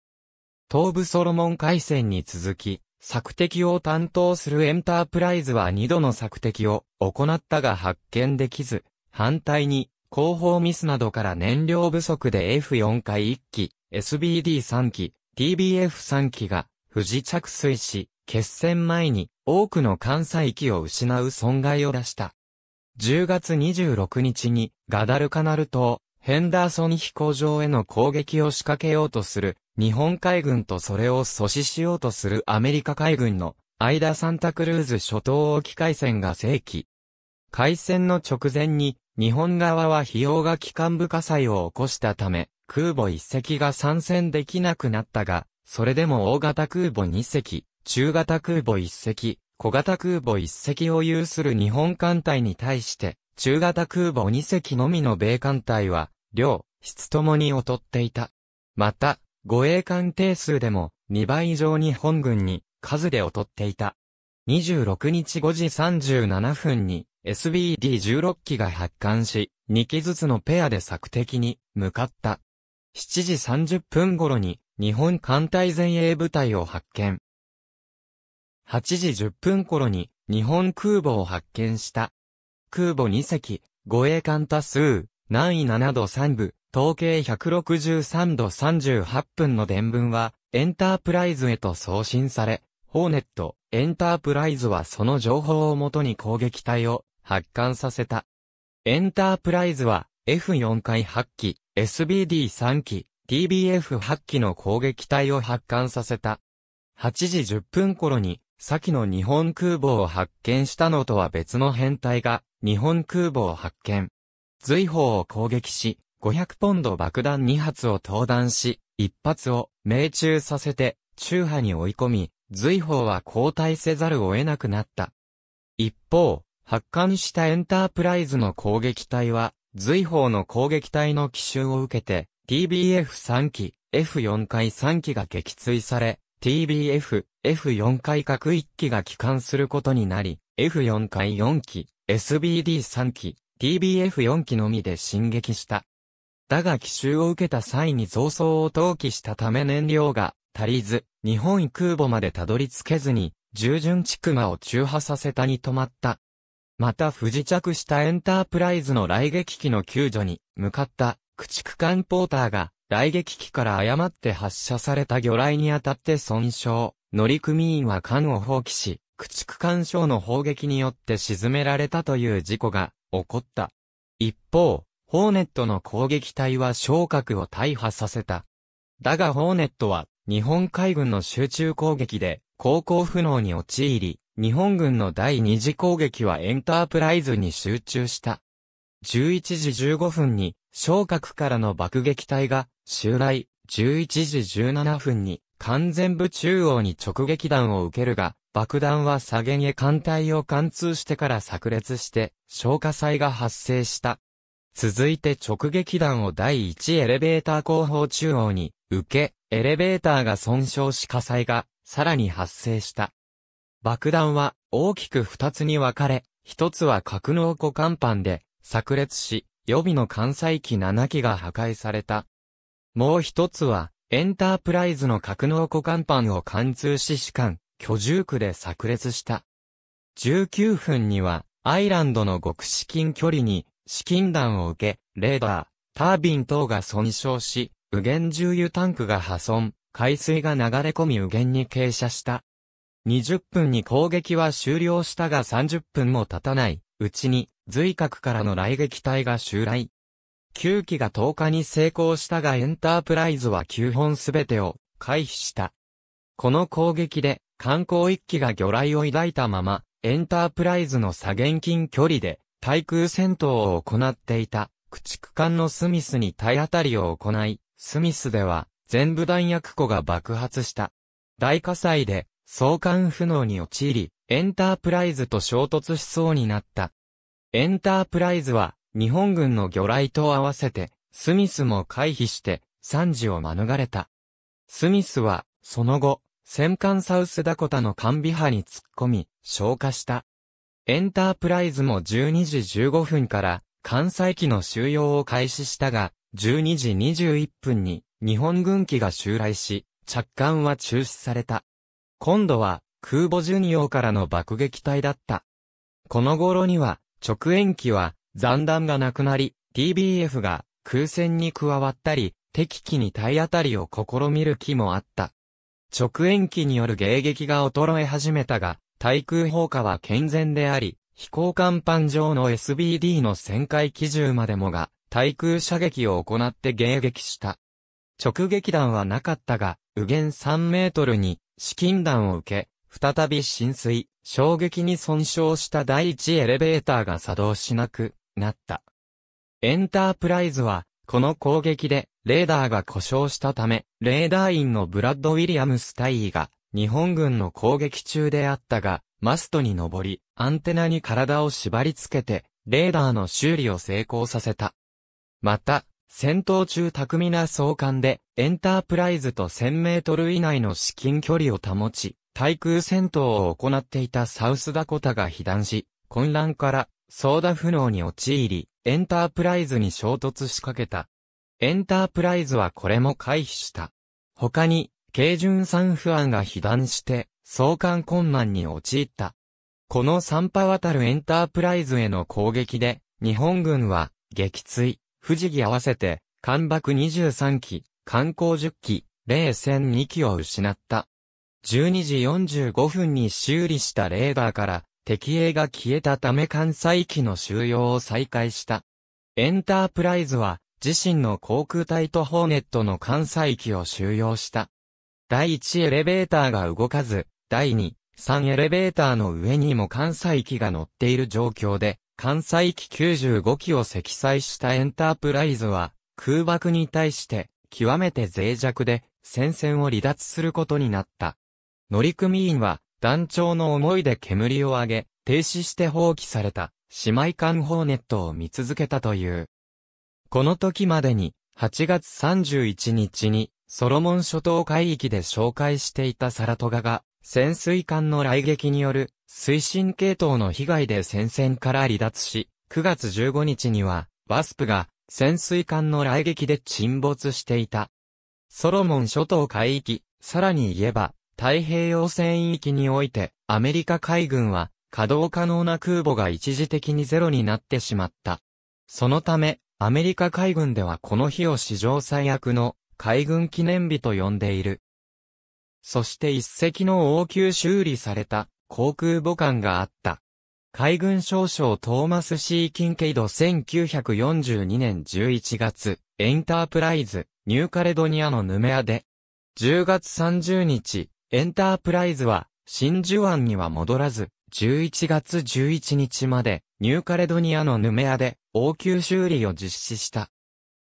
東部ソロモン海戦に続き、索敵を担当するエンタープライズは2度の索敵を行ったが発見できず、反対に、後方ミスなどから燃料不足で F4 回1機、SBD3 機、TBF3 機が不時着水し、決戦前に多くの関西機を失う損害を出した。10月26日にガダルカナル島、ヘンダーソン飛行場への攻撃を仕掛けようとする日本海軍とそれを阻止しようとするアメリカ海軍の間サンタクルーズ諸島沖海戦が正規。海戦の直前に日本側は費用が機関部火災を起こしたため空母1隻が参戦できなくなったが、それでも大型空母2隻、中型空母1隻、小型空母1隻を有する日本艦隊に対して、中型空母2隻のみの米艦隊は、量、質ともに劣っていた。また、護衛艦艇数でも2倍以上に本軍に数で劣っていた。26日5時37分に SBD16 機が発艦し、2機ずつのペアで索敵に向かった。7時30分頃に日本艦隊前衛部隊を発見。8時10分頃に日本空母を発見した。空母2隻、護衛艦多数、南位7度3部、統計163度38分の伝文は、エンタープライズへと送信され、ホーネット、エンタープライズはその情報をもとに攻撃隊を発艦させた。エンタープライズは、F4 回8機、SBD3 機、TBF8 機の攻撃隊を発艦させた。8時10分頃に、先の日本空母を発見したのとは別の編隊が、日本空母を発見。随砲を攻撃し、500ポンド爆弾2発を投弾し、1発を命中させて、中波に追い込み、随砲は交代せざるを得なくなった。一方、発艦したエンタープライズの攻撃隊は、随砲の攻撃隊の奇襲を受けて、TBF3 機、F4 回3機が撃墜され、TBF、F4 回各1機が帰還することになり、F4 回4機、SBD3 機、TBF4 機のみで進撃した。だが奇襲を受けた際に増装を投棄したため燃料が足りず、日本空母までたどり着けずに、従順地間を中破させたに止まった。また不時着したエンタープライズの雷撃機の救助に向かった駆逐艦ポーターが雷撃機から誤って発射された魚雷に当たって損傷。乗組員は艦を放棄し、駆逐艦賞の砲撃によって沈められたという事故が起こった。一方、ホーネットの攻撃隊は昇格を大破させた。だがホーネットは日本海軍の集中攻撃で航行不能に陥り、日本軍の第二次攻撃はエンタープライズに集中した。11時15分に昇格からの爆撃隊が襲来、11時17分に完全部中央に直撃弾を受けるが、爆弾は左舷へ艦隊を貫通してから炸裂して、消火災が発生した。続いて直撃弾を第1エレベーター後方中央に受け、エレベーターが損傷し火災がさらに発生した。爆弾は大きく2つに分かれ、1つは格納庫甲板で炸裂し、予備の艦載機7機が破壊された。もう1つはエンタープライズの格納庫甲板を貫通し士官、居住区で炸裂した。19分にはアイランドの極至近距離に資金弾を受け、レーダー、タービン等が損傷し、右舷重油タンクが破損、海水が流れ込み右舷に傾斜した。20分に攻撃は終了したが30分も経たない、うちに、随角からの雷撃隊が襲来。9機が10日に成功したがエンタープライズは9本すべてを回避した。この攻撃で、観光1機が魚雷を抱いたまま、エンタープライズの左舷近距離で対空戦闘を行っていた、駆逐艦のスミスに体当たりを行い、スミスでは、全部弾薬庫が爆発した。大火災で、送還不能に陥り、エンタープライズと衝突しそうになった。エンタープライズは、日本軍の魚雷と合わせて、スミスも回避して、惨事を免れた。スミスは、その後、戦艦サウスダコタの完備派に突っ込み、消火した。エンタープライズも12時15分から関西機の収容を開始したが、12時21分に日本軍機が襲来し、着艦は中止された。今度は空母巡洋からの爆撃隊だった。この頃には直縁機は残弾がなくなり、TBF が空戦に加わったり、敵機に体当たりを試みる機もあった。直縁機による迎撃が衰え始めたが、対空砲火は健全であり、飛行甲板上の SBD の旋回機銃までもが、対空射撃を行って迎撃した。直撃弾はなかったが、右舷3メートルに、資金弾を受け、再び浸水、衝撃に損傷した第一エレベーターが作動しなくなった。エンタープライズは、この攻撃で、レーダーが故障したため、レーダー員のブラッド・ウィリアムス大尉が、日本軍の攻撃中であったが、マストに登り、アンテナに体を縛り付けて、レーダーの修理を成功させた。また、戦闘中巧みな相関で、エンタープライズと1000メートル以内の至近距離を保ち、対空戦闘を行っていたサウスダコタが被弾し、混乱から操舵不能に陥り、エンタープライズに衝突しかけた。エンタープライズはこれも回避した。他に、軽順三不安が被弾して、相関困難に陥った。この三波渡るエンタープライズへの攻撃で、日本軍は、撃墜、富士合わせて、艦爆23機、艦航10機、零戦2機を失った。12時45分に修理したレーダーから、敵影が消えたため関西機の収容を再開した。エンタープライズは、自身の航空隊とホーネットの関西機を収容した。第1エレベーターが動かず、第2、3エレベーターの上にも関西機が乗っている状況で、関西機95機を積載したエンタープライズは、空爆に対して、極めて脆弱で、戦線を離脱することになった。乗組員は、団長の思いで煙を上げ、停止して放棄された、姉妹艦ホーネットを見続けたという。この時までに、8月31日に、ソロモン諸島海域で紹介していたサラトガが、潜水艦の来撃による推進系統の被害で戦線から離脱し、9月15日には、ワスプが潜水艦の来撃で沈没していた。ソロモン諸島海域、さらに言えば、太平洋戦域において、アメリカ海軍は、稼働可能な空母が一時的にゼロになってしまった。そのため、アメリカ海軍ではこの日を史上最悪の海軍記念日と呼んでいる。そして一隻の応急修理された航空母艦があった。海軍少将トーマスシー・キンケイド1942年11月、エンタープライズ、ニューカレドニアのヌメアで、10月30日、エンタープライズは、真珠湾には戻らず、11月11日まで、ニューカレドニアのヌメアで、応急修理を実施した。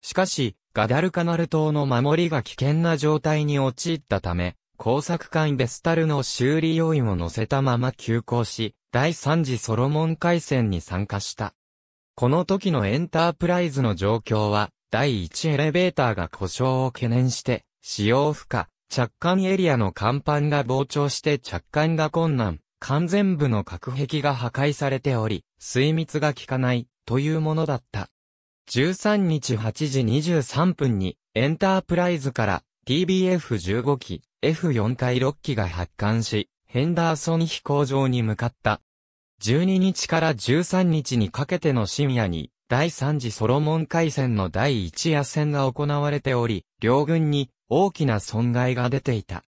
しかし、ガダルカナル島の守りが危険な状態に陥ったため、工作艦ベスタルの修理要員を乗せたまま急行し、第3次ソロモン海戦に参加した。この時のエンタープライズの状況は、第1エレベーターが故障を懸念して、使用不可、着艦エリアの甲板が膨張して着艦が困難、完全部の隔壁が破壊されており、水密が効かない、というものだった。13日8時23分に、エンタープライズから TBF15 機、F4 回6機が発艦し、ヘンダーソン飛行場に向かった。12日から13日にかけての深夜に、第3次ソロモン海戦の第1夜戦が行われており、両軍に大きな損害が出ていた。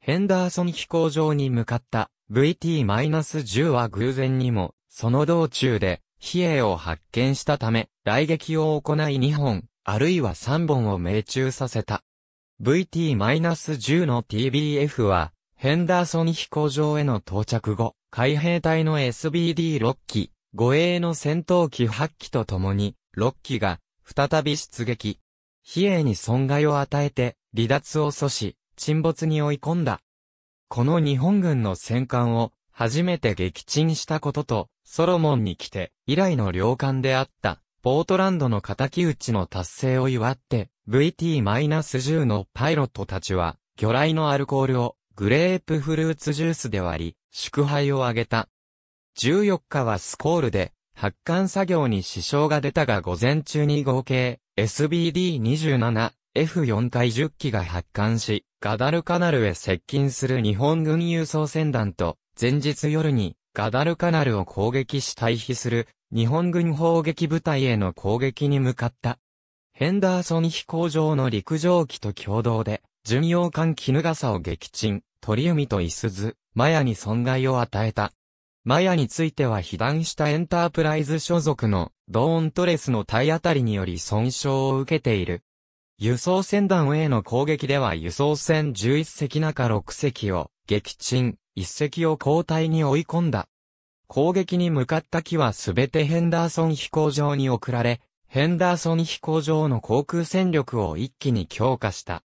ヘンダーソン飛行場に向かった VT-10 は偶然にも、その道中で比叡を発見したため、雷撃を行い2本、あるいは3本を命中させた。VT-10 の TBF は、ヘンダーソン飛行場への到着後、海兵隊の SBD6 機、護衛の戦闘機8機と共に、6機が、再び出撃。比叡に損害を与えて、離脱を阻止、沈没に追い込んだ。この日本軍の戦艦を、初めて撃沈したことと、ソロモンに来て、以来の領艦であった、ポートランドの敵討ちの達成を祝って、VT-10 のパイロットたちは、魚雷のアルコールを、グレープフルーツジュースで割り、祝杯をあげた。14日はスコールで、発艦作業に支障が出たが午前中に合計、SBD-27、F4 回10機が発艦し、ガダルカナルへ接近する日本軍輸送船団と前日夜にガダルカナルを攻撃し退避する日本軍砲撃部隊への攻撃に向かった。ヘンダーソン飛行場の陸上機と共同で巡洋艦キヌガサを撃沈、鳥海とイスズ、マヤに損害を与えた。マヤについては被弾したエンタープライズ所属のドーントレスの体当たりにより損傷を受けている。輸送船団への攻撃では輸送船11隻中6隻を撃沈、一隻を交代に追い込んだ。攻撃に向かった機はすべてヘンダーソン飛行場に送られ、ヘンダーソン飛行場の航空戦力を一気に強化した。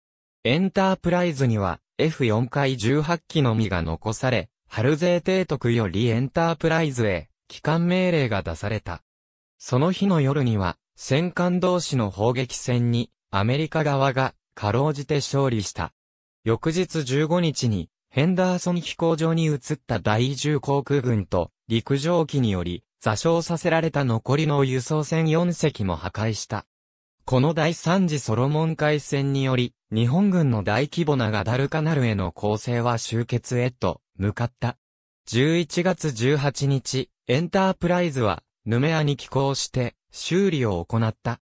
エンタープライズには F4 回18機のみが残され、ハルゼー提督よりエンタープライズへ帰還命令が出された。その日の夜には戦艦同士の砲撃戦にアメリカ側がかろうじて勝利した。翌日15日にヘンダーソン飛行場に移った第10航空軍と陸上機により座礁させられた残りの輸送船4隻も破壊した。この第3次ソロモン海戦により、日本軍の大規模なガダルカナルへの攻勢は終結へと向かった。11月18日、エンタープライズは、ヌメアに寄港して、修理を行った。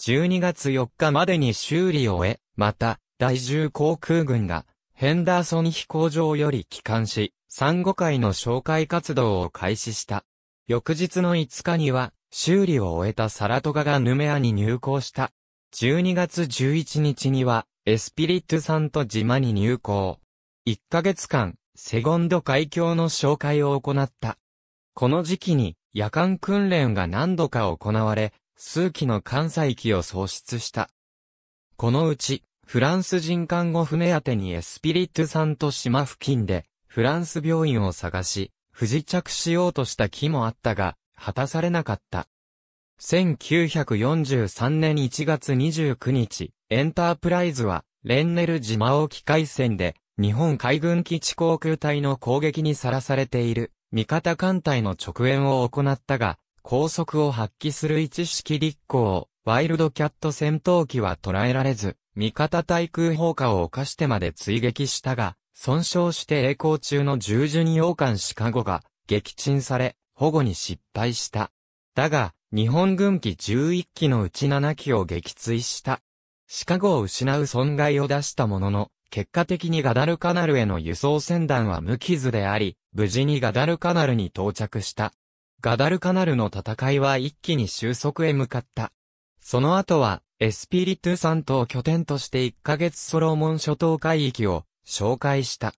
12月4日までに修理を終え、また、第10航空軍が、ヘンダーソン飛行場より帰還し、産後会の紹介活動を開始した。翌日の5日には、修理を終えたサラトガがヌメアに入港した。12月11日には、エスピリットさんと島に入港。1ヶ月間、セゴンド海峡の紹介を行った。この時期に、夜間訓練が何度か行われ、数機の艦載機を創出した。このうち、フランス人看護船宛てにエスピリットさんと島付近で、フランス病院を探し、不時着しようとした木もあったが、果たされなかった。1943年1月29日、エンタープライズは、レンネル島沖海戦で、日本海軍基地航空隊の攻撃にさらされている、味方艦隊の直演を行ったが、高速を発揮する一式立候、ワイルドキャット戦闘機は捉えられず、味方対空砲火を犯してまで追撃したが、損傷して栄光中の従順洋艦シカゴが撃沈され、保護に失敗した。だが、日本軍機11機のうち7機を撃墜した。シカゴを失う損害を出したものの、結果的にガダルカナルへの輸送船団は無傷であり、無事にガダルカナルに到着した。ガダルカナルの戦いは一気に収束へ向かった。その後は、エスピリトゥサントを拠点として1ヶ月ソロモン諸島海域を紹介した。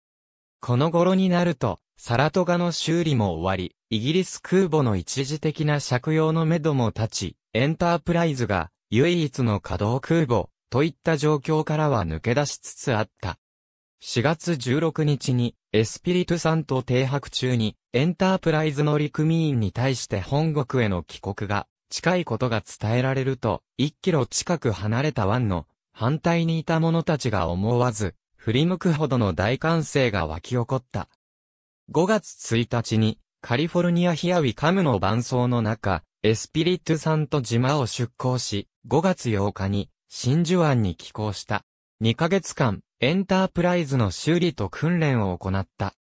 この頃になると、サラトガの修理も終わり、イギリス空母の一時的な借用のめども立ち、エンタープライズが唯一の稼働空母といった状況からは抜け出しつつあった。4月16日にエスピリトゥサント停泊中にエンタープライズの陸組員に対して本国への帰国が近いことが伝えられると、1キロ近く離れた湾の反対にいた者たちが思わず、振り向くほどの大歓声が湧き起こった。5月1日に、カリフォルニアヒアウィカムの伴奏の中、エスピリットさんと島を出港し、5月8日に、真珠湾に寄港した。2ヶ月間、エンタープライズの修理と訓練を行った。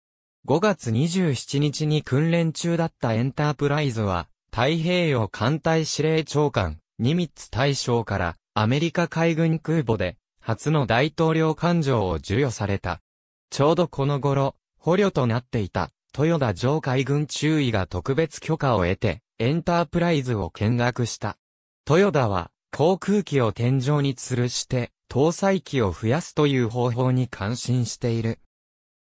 5月27日に訓練中だったエンタープライズは、太平洋艦隊司令長官、ニミッツ大将からアメリカ海軍空母で初の大統領官状を授与された。ちょうどこの頃、捕虜となっていた豊田上海軍中尉が特別許可を得てエンタープライズを見学した。豊田は航空機を天井に吊るして搭載機を増やすという方法に感心している。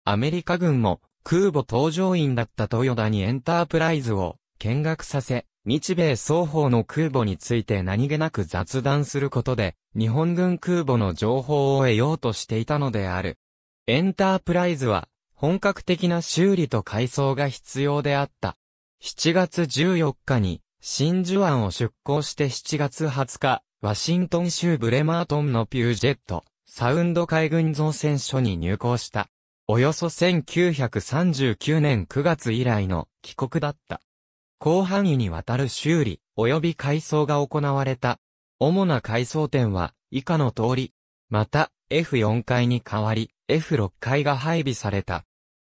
アメリカ軍も空母搭乗員だった豊田にエンタープライズを見学させ、日米双方の空母について何気なく雑談することで、日本軍空母の情報を得ようとしていたのである。エンタープライズは、本格的な修理と改装が必要であった。7月14日に、真珠湾を出港して7月20日、ワシントン州ブレマートンのピュージェット、サウンド海軍造船所に入港した。およそ1939年9月以来の帰国だった。広範囲にわたる修理、及び改装が行われた。主な改装点は、以下の通り。また、F4 階に代わり、F6 階が配備された。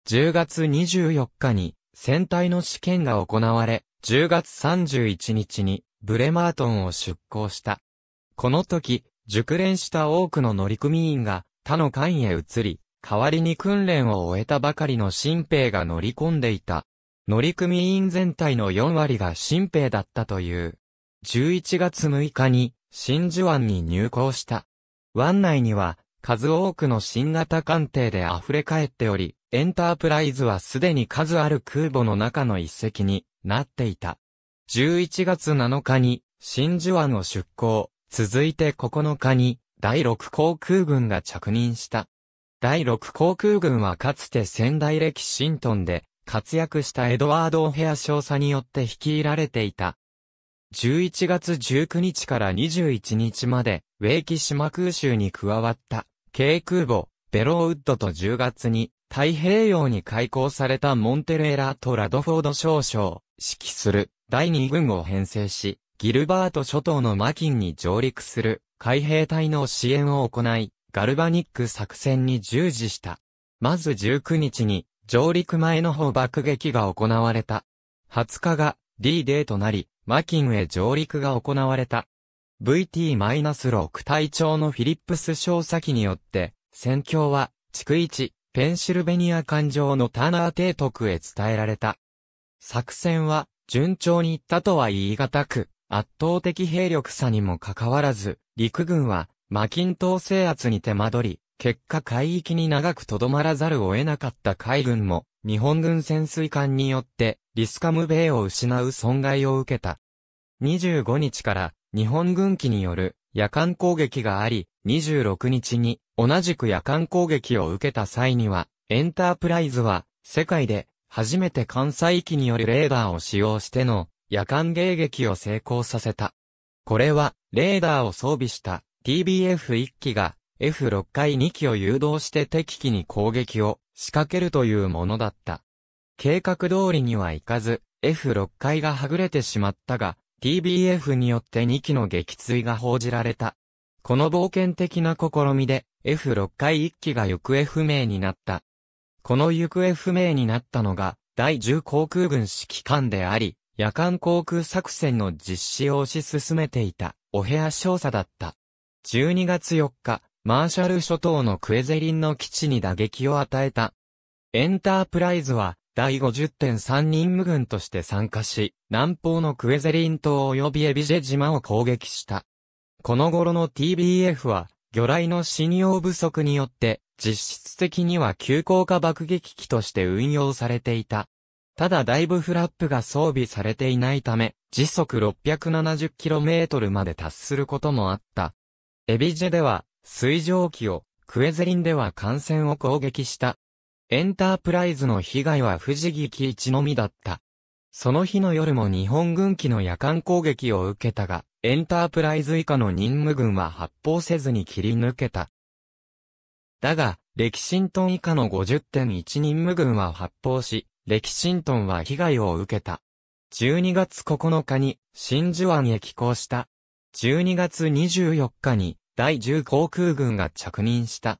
10月24日に、船体の試験が行われ、10月31日に、ブレマートンを出港した。この時、熟練した多くの乗組員が、他の艦へ移り、代わりに訓練を終えたばかりの新兵が乗り込んでいた。乗組員全体の4割が新兵だったという。11月6日に、真珠湾に入港した。湾内には、数多くの新型艦艇で溢れ返っており、エンタープライズはすでに数ある空母の中の一隻になっていた。11月7日に、真珠湾を出港、続いて9日に、第6航空軍が着任した。第6航空軍はかつて仙台歴シントンで、活躍したエドワード・オヘア少佐によって率いられていた。11月19日から21日まで、ウェイキ島空襲に加わった、軽空母、ベローウッドと10月に、太平洋に開港されたモンテレーラとラドフォード少将、指揮する、第2軍を編成し、ギルバート諸島のマキンに上陸する、海兵隊の支援を行い、ガルバニック作戦に従事した。まず19日に、上陸前の方爆撃が行われた。20日が D デーとなり、マキンへ上陸が行われた。VT-6 隊長のフィリップス少佐機によって、戦況は、地区一、ペンシルベニア艦上のターナー提督へ伝えられた。作戦は、順調にいったとは言い難く、圧倒的兵力差にもかかわらず、陸軍は、マキン島制圧に手間取り、結果海域に長く留まらざるを得なかった海軍も、日本軍潜水艦によって、リスカム米を失う損害を受けた。25日から日本軍機による夜間攻撃があり、26日に同じく夜間攻撃を受けた際には、エンタープライズは世界で初めて関西機によるレーダーを使用しての夜間迎撃を成功させた。これはレーダーを装備した TBF1 機が F6 回2機を誘導して敵機に攻撃を仕掛けるというものだった。計画通りにはいかず、F6 回がはぐれてしまったが、TBF によって2機の撃墜が報じられた。この冒険的な試みで F6 回1機が行方不明になった。この行方不明になったのが第10航空軍指揮官であり、夜間航空作戦の実施を推し進めていた、お部屋少佐だった。12月4日、マーシャル諸島のクエゼリンの基地に打撃を与えた。エンタープライズは、第50.3任務軍として参加し、南方のクエゼリン島及びエビジェ島を攻撃した。この頃の TBF は、魚雷の信用不足によって、実質的には急降下爆撃機として運用されていた。ただだいぶフラップが装備されていないため、時速 670km まで達することもあった。エビジェでは、水蒸気をクエゼリンでは艦船を攻撃した。エンタープライズの被害は藤木基一のみだった。その日の夜も日本軍機の夜間攻撃を受けたが、エンタープライズ以下の任務軍は発砲せずに切り抜けた。だが、レキシントン以下の50.1任務軍は発砲し、レキシントンは被害を受けた。12月9日に真珠湾へ寄港した。12月24日に第10航空軍が着任した。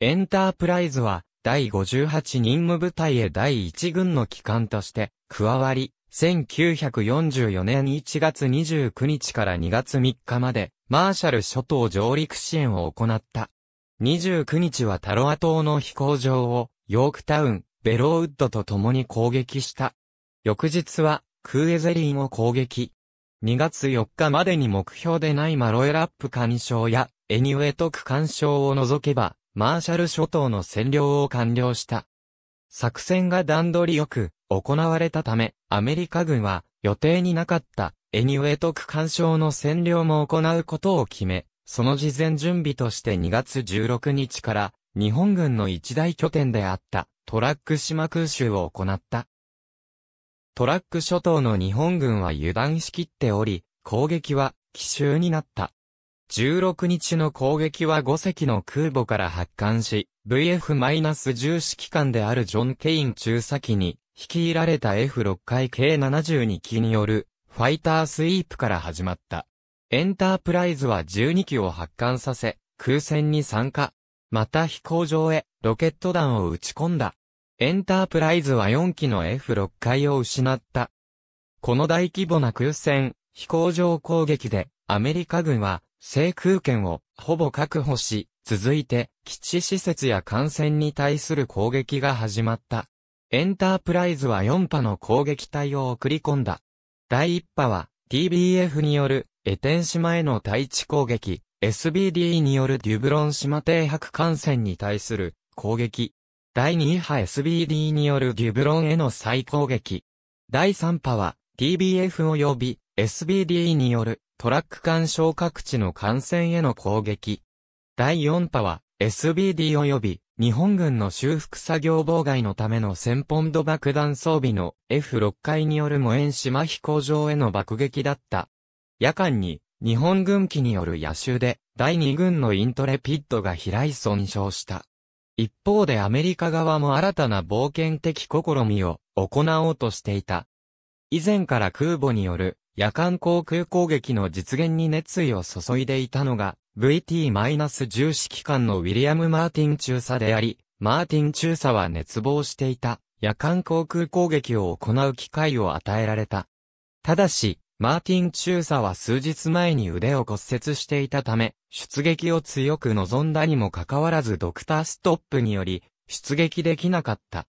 エンタープライズは、第58任務部隊へ第1軍の機関として、加わり、1944年1月29日から2月3日まで、マーシャル諸島上陸支援を行った。29日はタロア島の飛行場を、ヨークタウン、ベローウッドと共に攻撃した。翌日は、クーエゼリンを攻撃、2月4日までに目標でないマロエラップ干渉や、エニウェト区干渉を除けば、マーシャル諸島の占領を完了した。作戦が段取りよく行われたため、アメリカ軍は予定になかったエニウェト区干渉の占領も行うことを決め、その事前準備として2月16日から日本軍の一大拠点であったトラック島空襲を行った。トラック諸島の日本軍は油断しきっており、攻撃は奇襲になった。16日の攻撃は5隻の空母から発艦し、VF-10 揮官であるジョン・ケイン中佐機に、率いられた F6 回計72機による、ファイタースイープから始まった。エンタープライズは12機を発艦させ、空戦に参加。また飛行場へロケット弾を撃ち込んだ。エンタープライズは4機の F6 回を失った。この大規模な空戦、飛行場攻撃で、アメリカ軍は、制空権をほぼ確保し、続いて、基地施設や艦船に対する攻撃が始まった。エンタープライズは4波の攻撃隊を送り込んだ。第1波は、TBF による、エテン島への対地攻撃、SBD によるデュブロン島停泊艦船に対する攻撃。第2波 SBD によるギュブロンへの再攻撃。第3波は TBF 及び SBD によるトラック艦。小各地の感染への攻撃。第4波は SBD 及び日本軍の修復作業妨害のための千ポンド爆弾装備の F6 回による無縁島飛行場への爆撃だった。夜間に日本軍機による野襲で第2軍のイントレピッドが飛来損傷した。一方でアメリカ側も新たな冒険的試みを行おうとしていた。以前から空母による夜間航空攻撃の実現に熱意を注いでいたのが VT-10 指揮官のウィリアム・マーティン中佐であり、マーティン中佐は熱望していた夜間航空攻撃を行う機会を与えられた。ただし、マーティン・中佐は数日前に腕を骨折していたため、出撃を強く望んだにもかかわらずドクターストップにより、出撃できなかった。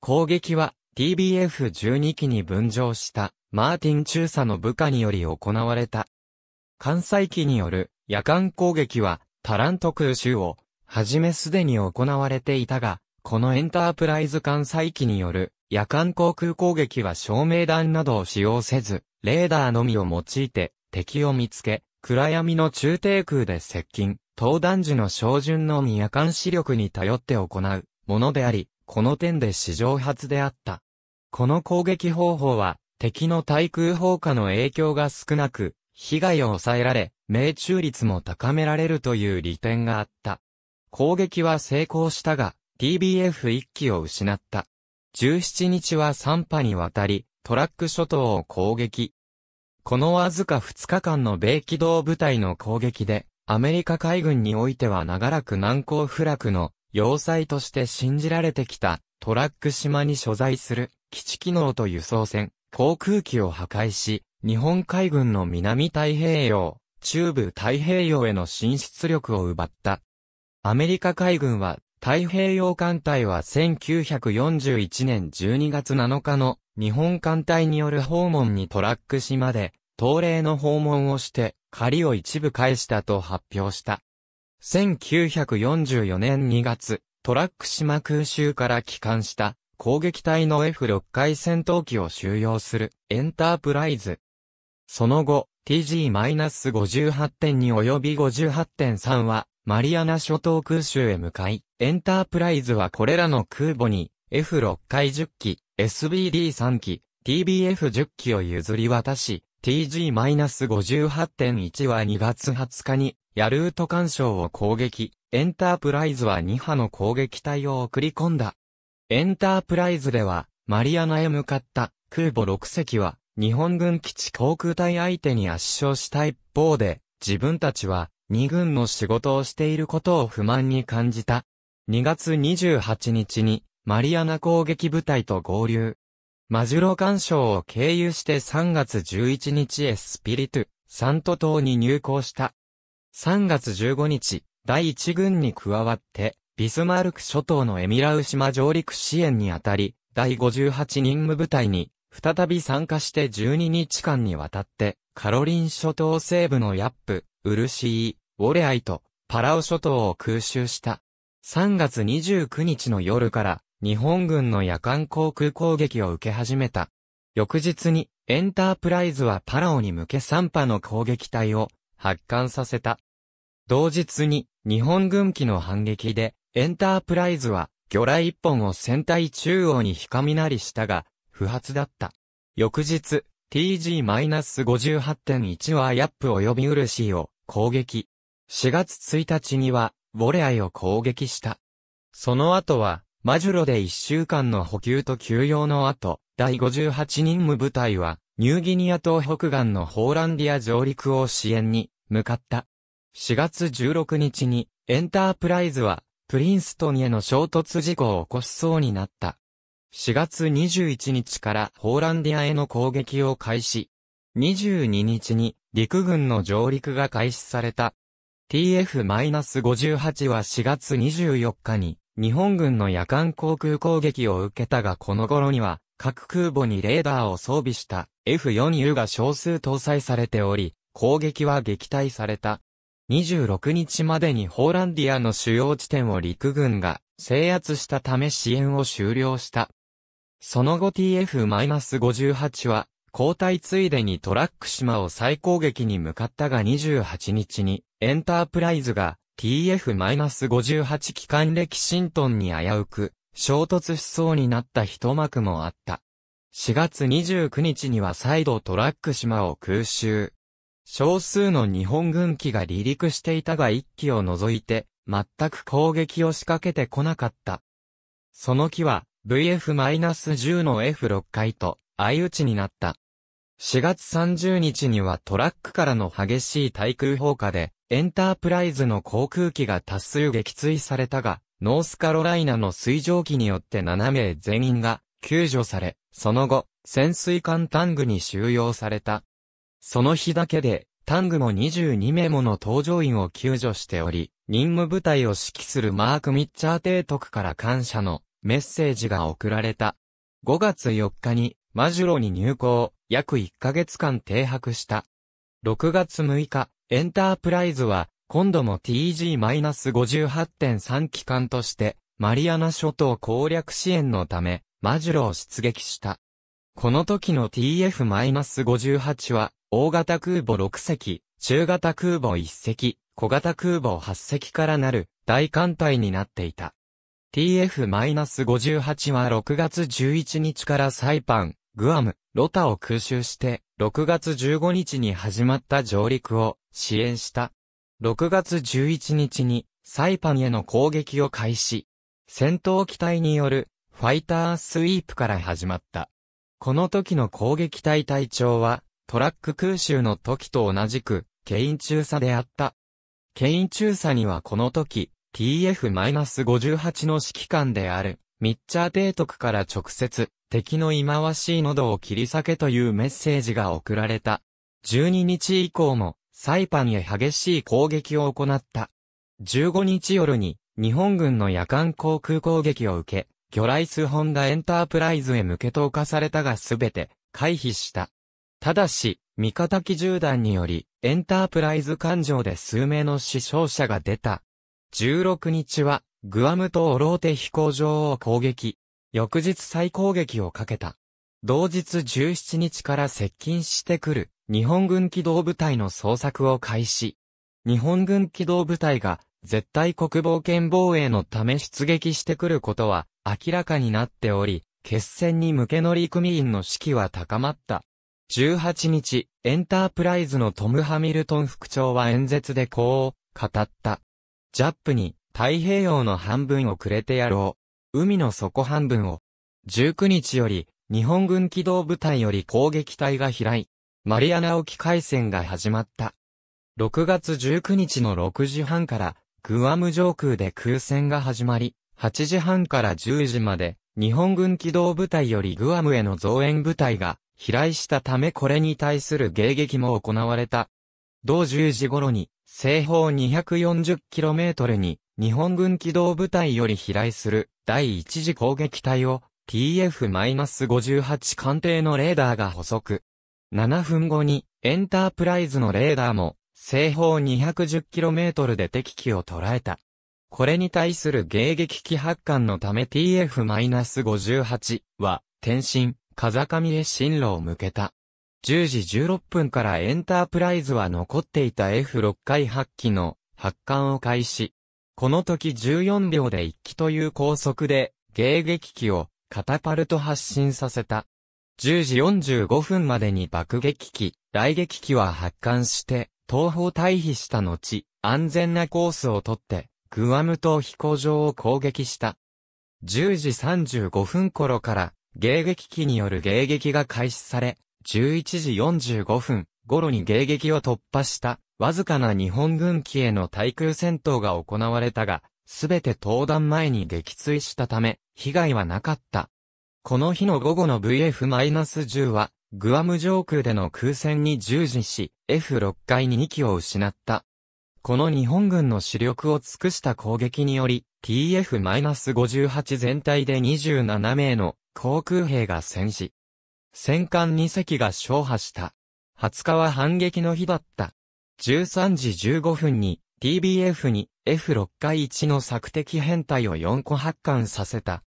攻撃は TBF12 機に分譲したマーティン中佐の部下により行われた。関西機による夜間攻撃はタラント空襲をはじめすでに行われていたが、このエンタープライズ関西機による夜間航空攻撃は照明弾などを使用せず、レーダーのみを用いて、敵を見つけ、暗闇の中低空で接近、登壇時の照準のみ夜間視力に頼って行うものであり、この点で史上初であった。この攻撃方法は、敵の対空砲火の影響が少なく、被害を抑えられ、命中率も高められるという利点があった。攻撃は成功したが、TBF1 機を失った。17日は3波にわたり、トラック諸島を攻撃。このわずか2日間の米機動部隊の攻撃で、アメリカ海軍においては長らく難航不落の要塞として信じられてきたトラック島に所在する基地機能と輸送船、航空機を破壊し、日本海軍の南太平洋、中部太平洋への進出力を奪った。アメリカ海軍は太平洋艦隊は1941年12月7日の日本艦隊による訪問にトラック島で、東令の訪問をして、仮を一部返したと発表した。1944年2月、トラック島空襲から帰還した攻撃隊の F6 回戦闘機を収容するエンタープライズ。その後、TG-58.2 及び58.3はマリアナ諸島空襲へ向かい、エンタープライズはこれらの空母に F6 回10機、SBD3 機、TBF10 機を譲り渡し、TG-58.1 は2月20日に、ヤルート干渉を攻撃、エンタープライズは2波の攻撃隊を送り込んだ。エンタープライズでは、マリアナへ向かった空母6隻は、日本軍基地航空隊相手に圧勝した一方で、自分たちは、2軍の仕事をしていることを不満に感じた。2月28日に、マリアナ攻撃部隊と合流。マジュロ干渉を経由して3月11日へスピリトゥ、サント島に入港した。3月15日、第1軍に加わって、ビスマルク諸島のエミラウ島上陸支援にあたり、第58任務部隊に、再び参加して12日間にわたって、カロリン諸島西部のヤップ、ウルシー、ウォレアイと、パラオ諸島を空襲した。3月29日の夜から、日本軍の夜間航空攻撃を受け始めた。翌日に、エンタープライズはパラオに向け3波の攻撃隊を発艦させた。同日に、日本軍機の反撃で、エンタープライズは、魚雷一本を船体中央にりしたが、不発だった。翌日、TG-58.1 はヤップ及びウルシーを攻撃。4月1日には、ウォレアイを攻撃した。その後は、マジュロで1週間の補給と休養の後、第58任務部隊は、ニューギニア島北岸のホーランディア上陸を支援に向かった。4月16日に、エンタープライズは、プリンストンへの衝突事故を起こしそうになった。4月21日からホーランディアへの攻撃を開始。22日に陸軍の上陸が開始された。TF-58 は4月24日に日本軍の夜間航空攻撃を受けたがこの頃には、各空母にレーダーを装備した F4U が少数搭載されており、攻撃は撃退された。26日までにホーランディアの主要地点を陸軍が制圧したため支援を終了した。その後 TF-58 は、交代ついでにトラック島を再攻撃に向かったが28日に、エンタープライズが TF-58 機関歴シントンに危うく、衝突しそうになった一幕もあった。4月29日には再度トラック島を空襲。少数の日本軍機が離陸していたが一機を除いて、全く攻撃を仕掛けてこなかった。その機は VF-10 の F6 回と相打ちになった。4月30日にはトラックからの激しい対空砲火でエンタープライズの航空機が多数撃墜されたが、ノースカロライナの水蒸気によって7名全員が救助され、その後、潜水艦タングに収容された。その日だけで、タングも22名もの搭乗員を救助しており、任務部隊を指揮するマーク・ミッチャー提督から感謝のメッセージが送られた。5月4日に、マジュロに入港、約1ヶ月間停泊した。6月6日、エンタープライズは、今度も TG-58.3 機関として、マリアナ諸島攻略支援のため、マジュロを出撃した。この時の TF-58 は、大型空母6隻、中型空母1隻、小型空母8隻からなる大艦隊になっていた。TF-58 は6月11日からサイパン、グアム、ロタを空襲して、6月15日に始まった上陸を支援した。6月11日にサイパンへの攻撃を開始。戦闘機体によるファイタースイープから始まった。この時の攻撃隊隊長はトラック空襲の時と同じくケイン中佐であった。ケイン中佐にはこの時 TF-58 の指揮官であるミッチャー提督から直接敵の忌まわしい喉を切り裂けというメッセージが送られた。12日以降もサイパンへ激しい攻撃を行った。15日夜に日本軍の夜間航空攻撃を受け、魚雷数本がエンタープライズへ向け投下されたがすべて回避した。ただし、味方機銃弾により、エンタープライズ艦上で数名の死傷者が出た。16日は、グアムとオローテ飛行場を攻撃。翌日再攻撃をかけた。同日17日から接近してくる日本軍機動部隊の捜索を開始。日本軍機動部隊が絶対国防圏防衛のため出撃してくることは明らかになっており、決戦に向け乗組員の士気は高まった。18日、エンタープライズのトム・ハミルトン副長は演説でこう語った。ジャップに太平洋の半分をくれてやろう。海の底半分を。19日より日本軍機動部隊より攻撃隊が飛来、マリアナ沖海戦が始まった。6月19日の6時半から、グアム上空で空戦が始まり、8時半から10時まで、日本軍機動部隊よりグアムへの増援部隊が、飛来したためこれに対する迎撃も行われた。同10時頃に、西方 240km に、日本軍機動部隊より飛来する第1次攻撃隊を TF-58 艦艇のレーダーが捕捉。7分後に、エンタープライズのレーダーも、西方 210km で敵機を捉えた。これに対する迎撃機発艦のため TF-58 は、転身、風上へ進路を向けた。10時16分からエンタープライズは残っていた F6 回発機の発艦を開始。この時14秒で1機という高速で迎撃機をカタパルト発進させた。10時45分までに爆撃機、雷撃機は発艦して、東方退避した後、安全なコースをとって、グアム島飛行場を攻撃した。10時35分頃から、迎撃機による迎撃が開始され、11時45分頃に迎撃を突破した、わずかな日本軍機への対空戦闘が行われたが、すべて登壇前に撃墜したため、被害はなかった。この日の午後の VF-10 は、グアム上空での空戦に従事し、F6 階に2機を失った。この日本軍の主力を尽くした攻撃により、TF-58 全体で27名の航空兵が戦死。戦艦2隻が勝破した。20日は反撃の日だった。13時15分に TBF に F6 回1の索敵変態を4個発艦させた。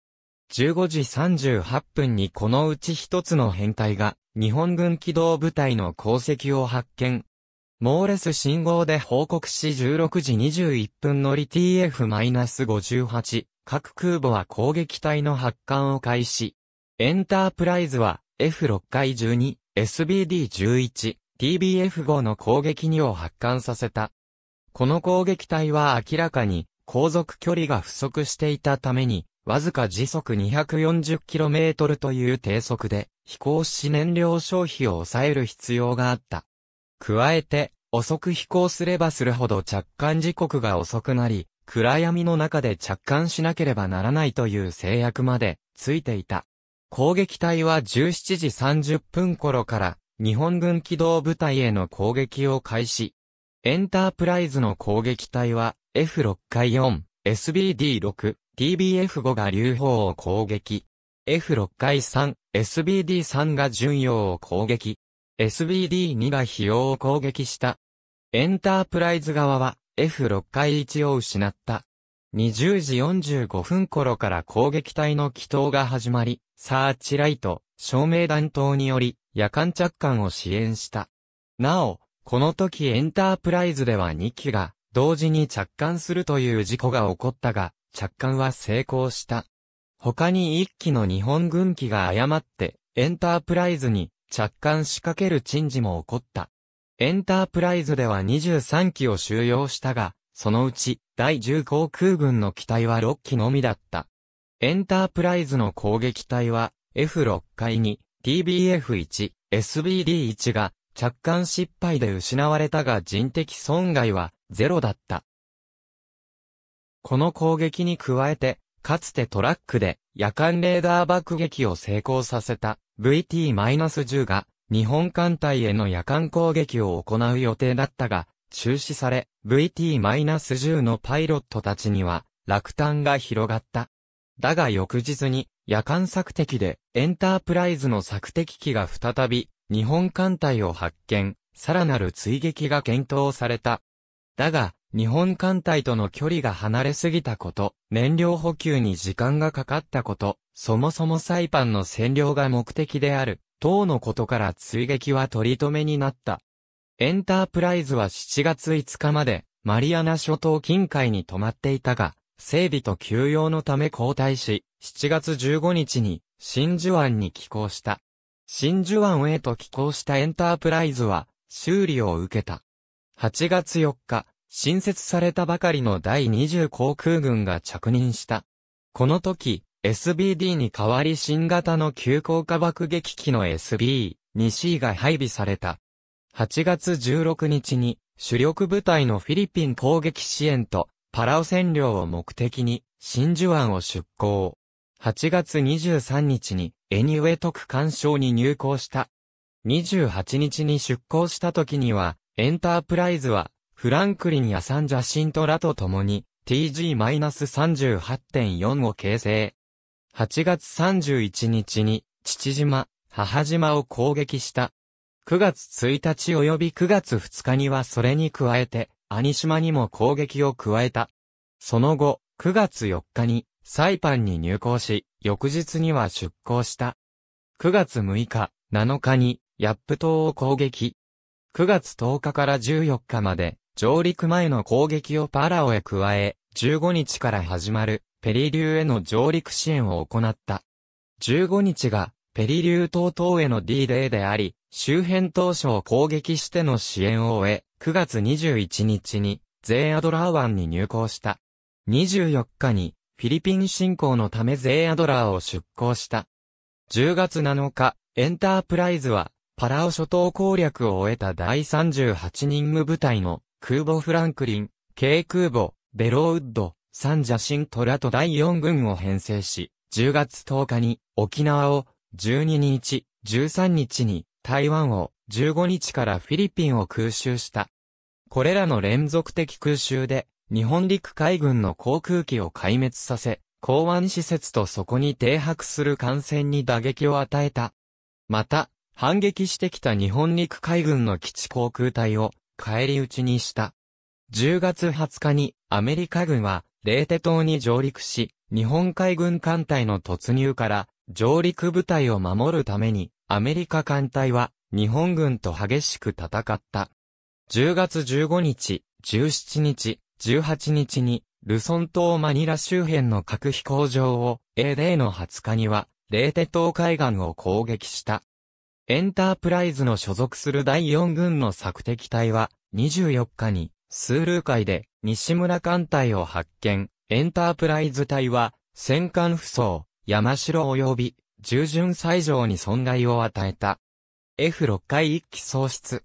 15時38分にこのうち1つの変態が日本軍機動部隊の功績を発見。モーレス信号で報告し16時21分乗り TF-58 各空母は攻撃隊の発艦を開始。エンタープライズは F6 回12、SBD11、TBF5 の攻撃2を発艦させた。この攻撃隊は明らかに航続距離が不足していたために、わずか時速 240km という低速で飛行し燃料消費を抑える必要があった。加えて、遅く飛行すればするほど着艦時刻が遅くなり、暗闇の中で着艦しなければならないという制約までついていた。攻撃隊は17時30分頃から日本軍機動部隊への攻撃を開始。エンタープライズの攻撃隊は F6 回4、SBD6、TBF5 が流砲を攻撃。F6 回3、SBD3 が巡洋を攻撃。SBD2 が費用を攻撃した。エンタープライズ側は F6 回1を失った。20時45分頃から攻撃隊の祈祷が始まり、サーチライト、照明弾頭により、夜間着艦を支援した。なお、この時エンタープライズでは2機が同時に着艦するという事故が起こったが、着艦は成功した。他に1機の日本軍機が誤ってエンタープライズに着艦仕掛ける珍事も起こった。エンタープライズでは23機を収容したが、そのうち第10航空軍の機体は6機のみだった。エンタープライズの攻撃隊は F6 階に TBF1、SBD1 が着艦失敗で失われたが人的損害はゼロだった。この攻撃に加えて、かつてトラックで夜間レーダー爆撃を成功させた VT-10 が日本艦隊への夜間攻撃を行う予定だったが、中止され、VT-10 のパイロットたちには落胆が広がった。だが翌日に夜間索敵でエンタープライズの索敵機が再び日本艦隊を発見、さらなる追撃が検討された。だが、日本艦隊との距離が離れすぎたこと、燃料補給に時間がかかったこと、そもそもサイパンの占領が目的である、等のことから追撃は取り留めになった。エンタープライズは7月5日まで、マリアナ諸島近海に泊まっていたが、整備と休養のため交代し、7月15日に真珠湾に寄港した。真珠湾へと寄港したエンタープライズは、修理を受けた。8月4日、新設されたばかりの第20航空軍が着任した。この時、SBD に代わり新型の急降下爆撃機の SB-2C が配備された。8月16日に、主力部隊のフィリピン攻撃支援と、パラオ占領を目的に、真珠湾を出港。8月23日に、エニウェトク干渉に入港した。28日に出港した時には、エンタープライズは、フランクリンやサンジャシントラと共に、TG-38.4 を形成。8月31日に、父島、母島を攻撃した。9月1日及び9月2日にはそれに加えて、兄島にも攻撃を加えた。その後、9月4日に、サイパンに入港し、翌日には出港した。9月6日、7日に、ヤップ島を攻撃。9月10日から14日まで、上陸前の攻撃をパラオへ加え、15日から始まる、ペリリューへの上陸支援を行った。15日が、ペリリュー島等への D デーであり、周辺当初を攻撃しての支援を終え、9月21日に、ゼーアドラー湾に入港した。24日に、フィリピン侵攻のためゼーアドラーを出港した。10月7日、エンタープライズは、パラオ諸島攻略を終えた第38任務部隊の、空母フランクリン、軽空母、ベローウッド、サンジャシントラと第4軍を編成し、10月10日に沖縄を、12日、13日に台湾を、15日からフィリピンを空襲した。これらの連続的空襲で、日本陸海軍の航空機を壊滅させ、港湾施設とそこに停泊する艦船に打撃を与えた。また、反撃してきた日本陸海軍の基地航空隊を返り討ちにした。10月20日にアメリカ軍はレーテ島に上陸し、日本海軍艦隊の突入から上陸部隊を守るためにアメリカ艦隊は日本軍と激しく戦った。10月15日、17日、18日に、ルソン島マニラ周辺の核飛行場を、A0 の20日には、レーテ島海岸を攻撃した。エンタープライズの所属する第4軍の索敵隊は、24日に、スールー海で、西村艦隊を発見。エンタープライズ隊は、戦艦不装、山城及び、従順最上に損害を与えた。F6 回一機喪失。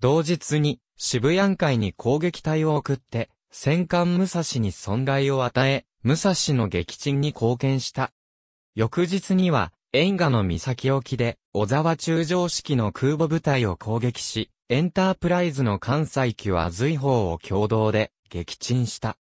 同日に、渋谷海に攻撃隊を送って、戦艦武蔵に損害を与え、武蔵の撃沈に貢献した。翌日には、縁河の岬沖で、小沢中将式の空母部隊を攻撃し、エンタープライズの関西機は随砲を共同で撃沈した。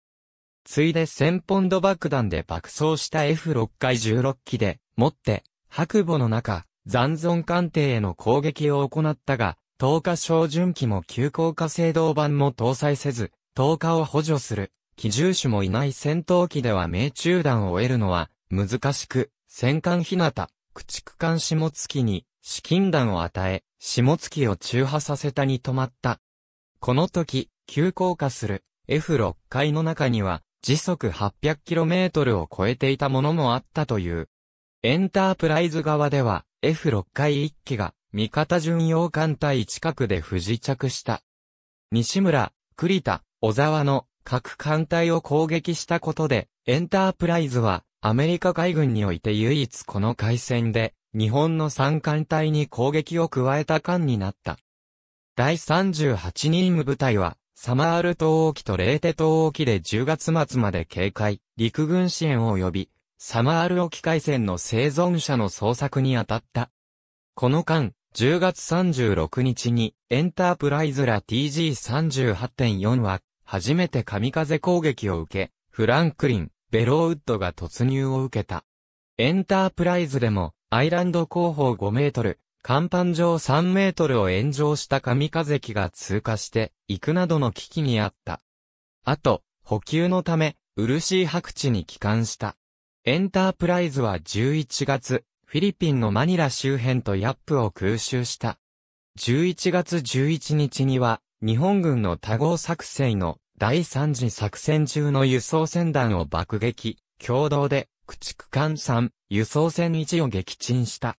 ついで1000ポンド爆弾で爆走した F6 回16機で、もって、白母の中、残存艦艇への攻撃を行ったが、10日照準機も急降下制動版も搭載せず、投下を補助する、機銃手もいない戦闘機では命中弾を得るのは難しく、戦艦日向、駆逐艦下月に資金弾を与え、下月を中破させたに止まった。この時、急降下する F6 階の中には時速 800km を超えていたものもあったという。エンタープライズ側では F6 階1機が味方巡洋艦隊近くで不時着した。西村、栗田、小沢の各艦隊を攻撃したことで、エンタープライズはアメリカ海軍において唯一この海戦で、日本の三艦隊に攻撃を加えた艦になった。第38任務部隊は、サマール島沖とレーテ島沖で10月末まで警戒、陸軍支援を呼び、サマール沖海戦の生存者の捜索に当たった。この間、10月36日に、エンタープライズら TG38.4 は初めて神風攻撃を受け、フランクリン、ベローウッドが突入を受けた。エンタープライズでも、アイランド後方5メートル、甲板上3メートルを炎上した神風機が通過して、行くなどの危機にあった。あと、補給のため、漆白地に帰還した。エンタープライズは11月、フィリピンのマニラ周辺とヤップを空襲した。11月11日には、日本軍の多号作戦の第3次作戦中の輸送船団を爆撃、共同で駆逐艦3、輸送船1を撃沈した。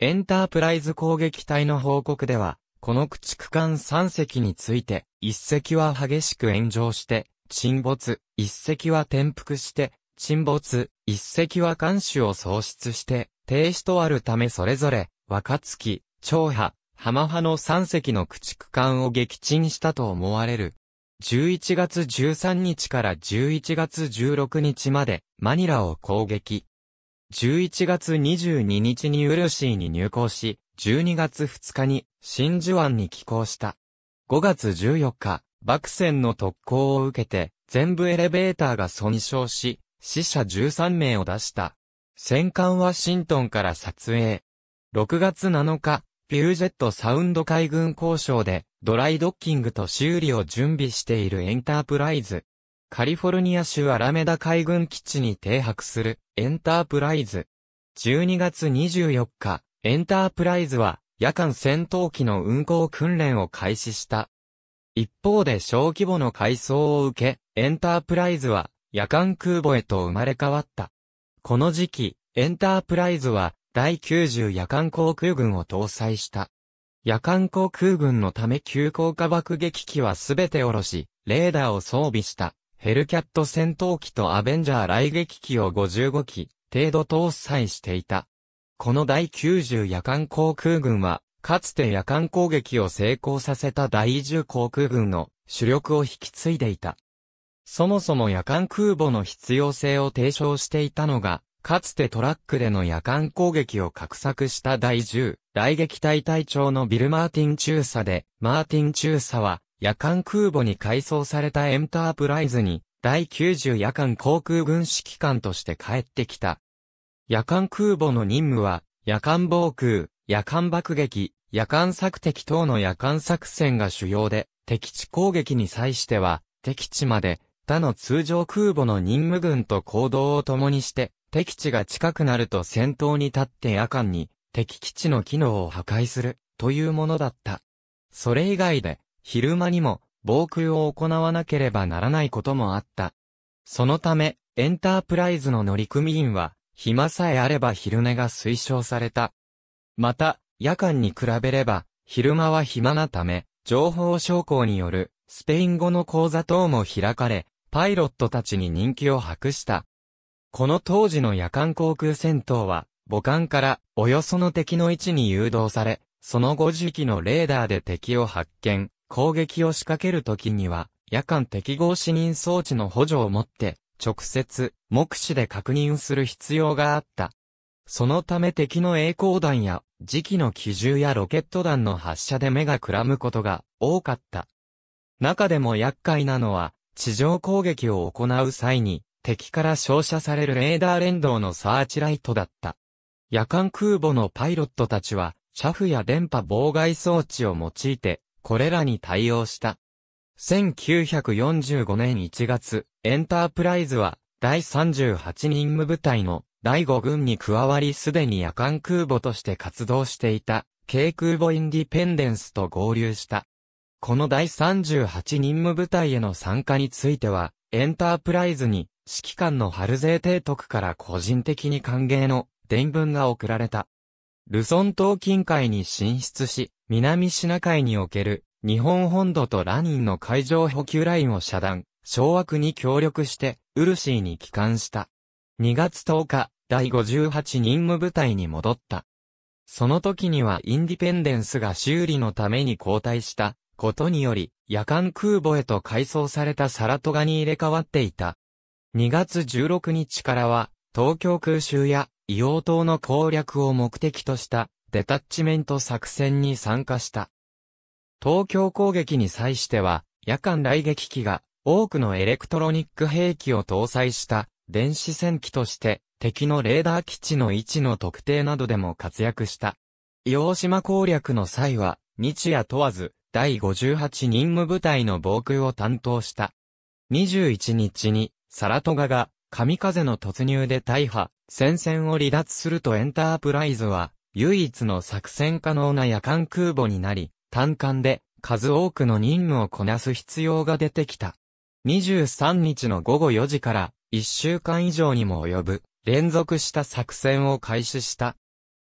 エンタープライズ攻撃隊の報告では、この駆逐艦3隻について、1隻は激しく炎上して、沈没、1隻は転覆して、沈没、1隻は艦首を喪失して、停止とあるためそれぞれ、若月、長波、浜派の3隻の駆逐艦を撃沈したと思われる。11月13日から11月16日までマニラを攻撃。11月22日にウルシーに入港し、12月2日に真珠湾に寄港した。5月14日、爆戦の特攻を受けて、全部エレベーターが損傷し、死者13名を出した。戦艦ワシントンから撮影。6月7日、UZ サウンド海軍交渉でドライドッキングと修理を準備しているエンタープライズ。カリフォルニア州アラメダ海軍基地に停泊するエンタープライズ。12月24日、エンタープライズは夜間戦闘機の運航訓練を開始した。一方で小規模の改装を受け、エンタープライズは夜間空母へと生まれ変わった。この時期、エンタープライズは第90夜間航空軍を搭載した。夜間航空軍のため急降下爆撃機はすべて下ろし、レーダーを装備した、ヘルキャット戦闘機とアベンジャー雷撃機を55機程度搭載していた。この第90夜間航空軍は、かつて夜間攻撃を成功させた第10航空軍の主力を引き継いでいた。そもそも夜間空母の必要性を提唱していたのが、かつてトラックでの夜間攻撃を画策した第10、大撃隊隊長のビル・マーティン中佐で、マーティン中佐は、夜間空母に改装されたエンタープライズに、第90夜間航空軍指揮官として帰ってきた。夜間空母の任務は、夜間防空、夜間爆撃、夜間作敵等の夜間作戦が主要で、敵地攻撃に際しては、敵地まで、他の通常空母の任務軍と行動を共にして、敵地が近くなると先頭に立って夜間に敵基地の機能を破壊するというものだった。それ以外で昼間にも防空を行わなければならないこともあった。そのためエンタープライズの乗組員は暇さえあれば昼寝が推奨された。また夜間に比べれば昼間は暇なため情報将校によるスペイン語の講座等も開かれパイロットたちに人気を博した。この当時の夜間航空戦闘は、母艦からおよその敵の位置に誘導され、その後時期のレーダーで敵を発見、攻撃を仕掛ける時には、夜間適合視認装置の補助を持って、直接、目視で確認する必要があった。そのため敵の栄光弾や、時期の機銃やロケット弾の発射で目がくらむことが多かった。中でも厄介なのは、地上攻撃を行う際に、敵から照射されるレーダー連動のサーチライトだった。夜間空母のパイロットたちは、車フや電波妨害装置を用いて、これらに対応した。1945年1月、エンタープライズは、第38任務部隊の第5軍に加わりすでに夜間空母として活動していた、軽空母インディペンデンスと合流した。この第38任務部隊への参加については、エンタープライズに指揮官のハルゼー提督から個人的に歓迎の伝文が送られた。ルソン島近海に進出し、南シナ海における日本本土とラニンの海上補給ラインを遮断、掌握に協力して、ウルシーに帰還した。2月10日、第58任務部隊に戻った。その時にはインディペンデンスが修理のために交代したことにより、夜間空母へと改装されたサラトガに入れ替わっていた。2月16日からは、東京空襲や硫黄島の攻略を目的としたデタッチメント作戦に参加した。東京攻撃に際しては、夜間雷撃機が多くのエレクトロニック兵器を搭載した電子戦機として敵のレーダー基地の位置の特定などでも活躍した。洋島攻略の際は、日夜問わず、第58任務部隊の防空を担当した。21日に、サラトガが、神風の突入で大破、戦線を離脱するとエンタープライズは、唯一の作戦可能な夜間空母になり、単艦で、数多くの任務をこなす必要が出てきた。23日の午後4時から、1週間以上にも及ぶ、連続した作戦を開始した。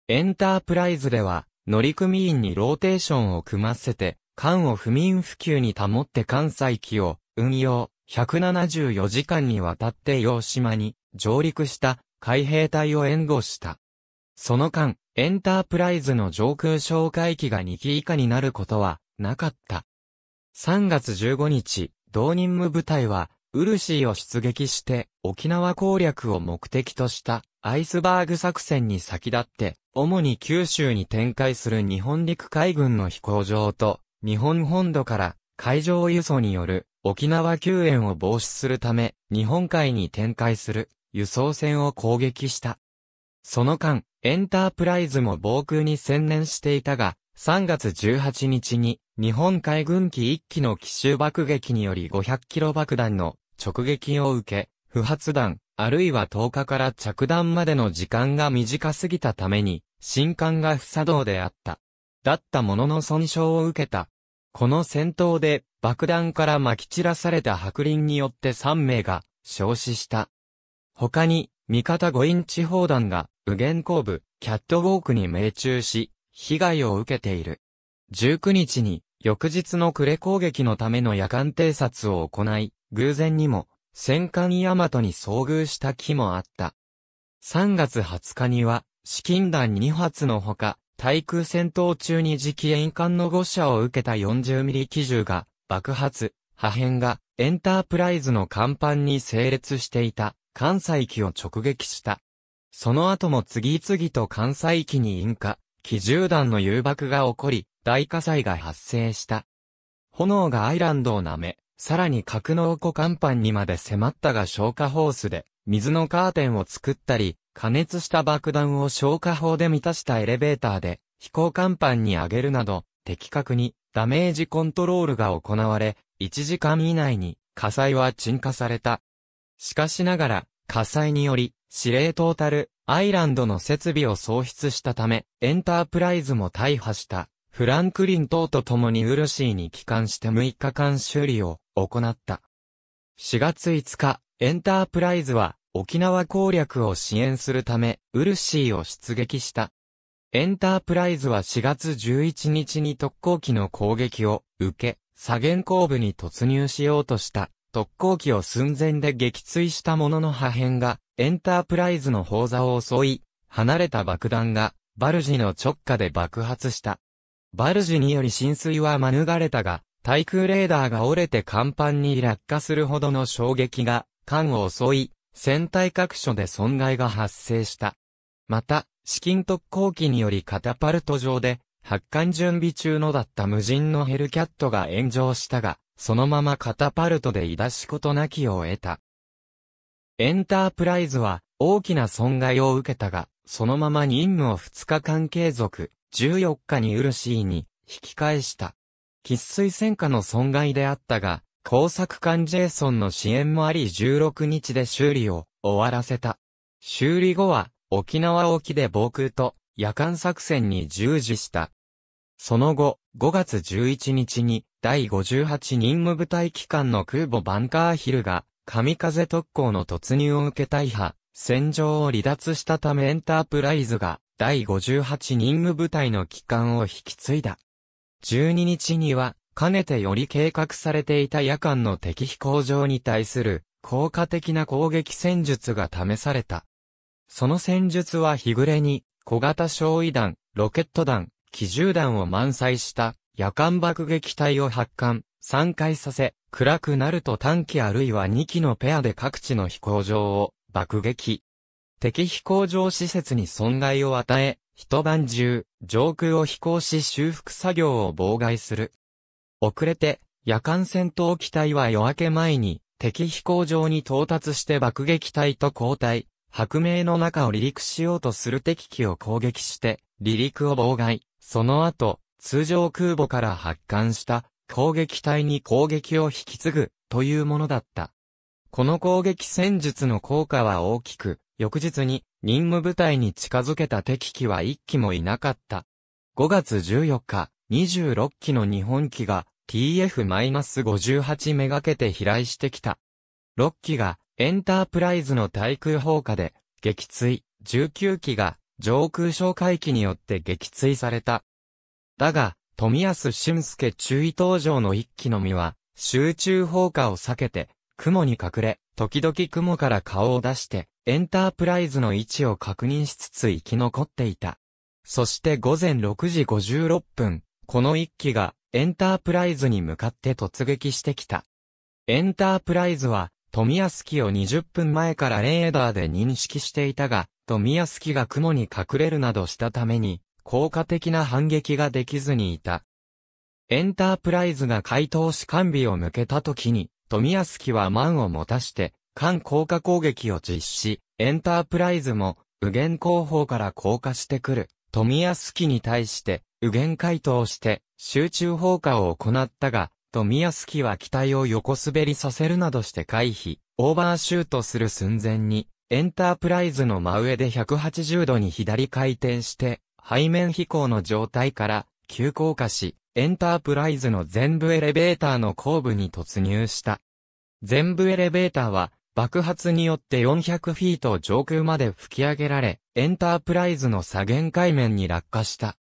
エンタープライズでは、乗組員にローテーションを組ませて、艦を不眠不休に保って艦載機を運用、174時間にわたって洋島に上陸した海兵隊を援護した。その間、エンタープライズの上空哨戒機が2機以下になることはなかった。3月15日、同任務部隊は、ウルシーを出撃して沖縄攻略を目的としたアイスバーグ作戦に先立って、主に九州に展開する日本陸海軍の飛行場と日本本土から海上輸送による沖縄救援を防止するため、日本海に展開する輸送船を攻撃した。その間、エンタープライズも防空に専念していたが、3月18日に日本海軍機1機の奇襲爆撃により500キロ爆弾の直撃を受け、不発弾、あるいは10日から着弾までの時間が短すぎたために、新艦が不作動であった。だったものの損傷を受けたこの戦闘で爆弾から撒き散らされた白輪によって3名が焼死した。他に、味方5インチ砲弾が、右舷後部、キャットウォークに命中し、被害を受けている。19日に、翌日の呉攻撃のための夜間偵察を行い、偶然にも、戦艦ヤマトに遭遇した木もあった。3月20日には、資金弾2発のほか、対空戦闘中に磁気円艦の誤射を受けた40ミリ機銃が爆発、破片がエンタープライズの甲板に整列していた関西機を直撃した。その後も次々と関西機に引火、機銃弾の誘爆が起こり、大火災が発生した。炎がアイランドを舐め、さらに格納庫甲板にまで迫ったが消火ホースで、水のカーテンを作ったり、加熱した爆弾を消火砲で満たしたエレベーターで飛行甲板に上げるなど、的確にダメージコントロールが行われ、1時間以内に火災は鎮火された。しかしながら、火災により、司令トータル、アイランドの設備を喪失したため、エンタープライズも大破した。フランクリン等と共にウルシーに帰還して6日間修理を行った。4月5日、エンタープライズは沖縄攻略を支援するため、ウルシーを出撃した。エンタープライズは4月11日に特攻機の攻撃を受け、左舷後部に突入しようとした特攻機を寸前で撃墜したものの破片がエンタープライズの砲座を襲い、離れた爆弾がバルジの直下で爆発した。バルジにより浸水は免れたが、対空レーダーが折れて甲板に落下するほどの衝撃が艦を襲い、船体各所で損害が発生した。また、資金特攻機によりカタパルト上で、発艦準備中のだった無人のヘルキャットが炎上したが、そのままカタパルトでいだしことなきを得た。エンタープライズは大きな損害を受けたが、そのまま任務を2日間継続、14日にウルシーに引き返した。喫水戦火の損害であったが、工作艦ジェイソンの支援もあり16日で修理を終わらせた。修理後は沖縄沖で防空と夜間作戦に従事した。その後、5月11日に第58任務部隊機関の空母バンカーヒルが神風特攻の突入を受け大破、戦場を離脱したためエンタープライズが第58任務部隊の機関を引き継いだ。12日にはかねてより計画されていた夜間の敵飛行場に対する効果的な攻撃戦術が試された。その戦術は日暮れに小型焼夷弾、ロケット弾、機銃弾を満載した夜間爆撃隊を発艦、散開させ、暗くなると短期あるいは2機のペアで各地の飛行場を爆撃。敵飛行場施設に損害を与え、一晩中、上空を飛行し修復作業を妨害する。遅れて、夜間戦闘機体は夜明け前に、敵飛行場に到達して爆撃隊と交代、白明の中を離陸しようとする敵機を攻撃して、離陸を妨害、その後、通常空母から発艦した攻撃隊に攻撃を引き継ぐというものだった。この攻撃戦術の効果は大きく、翌日に任務部隊に近づけた敵機は一機もいなかった。5月14日、26機の日本機が TF-58 めがけて飛来してきた。6機がエンタープライズの対空砲火で撃墜、19機が上空哨戒機によって撃墜された。だが、富安俊介注意登場の1機のみは集中砲火を避けて雲に隠れ、時々雲から顔を出してエンタープライズの位置を確認しつつ生き残っていた。そして午前6時56分、この一機がエンタープライズに向かって突撃してきた。エンタープライズは、富安機を20分前からレーダーで認識していたが、富安機が雲に隠れるなどしたために、効果的な反撃ができずにいた。エンタープライズが回答し完備を向けた時に、富安機は満を持たして、艦降下攻撃を実施、エンタープライズも、右舷後方から降下してくる、富安機に対して、右舷回答して、集中放火を行ったが、富安木は機体を横滑りさせるなどして回避、オーバーシュートする寸前に、エンタープライズの真上で180度に左回転して、背面飛行の状態から急降下し、エンタープライズの全部エレベーターの後部に突入した。全部エレベーターは爆発によって400フィート上空まで吹き上げられ、エンタープライズの左舷海面に落下した。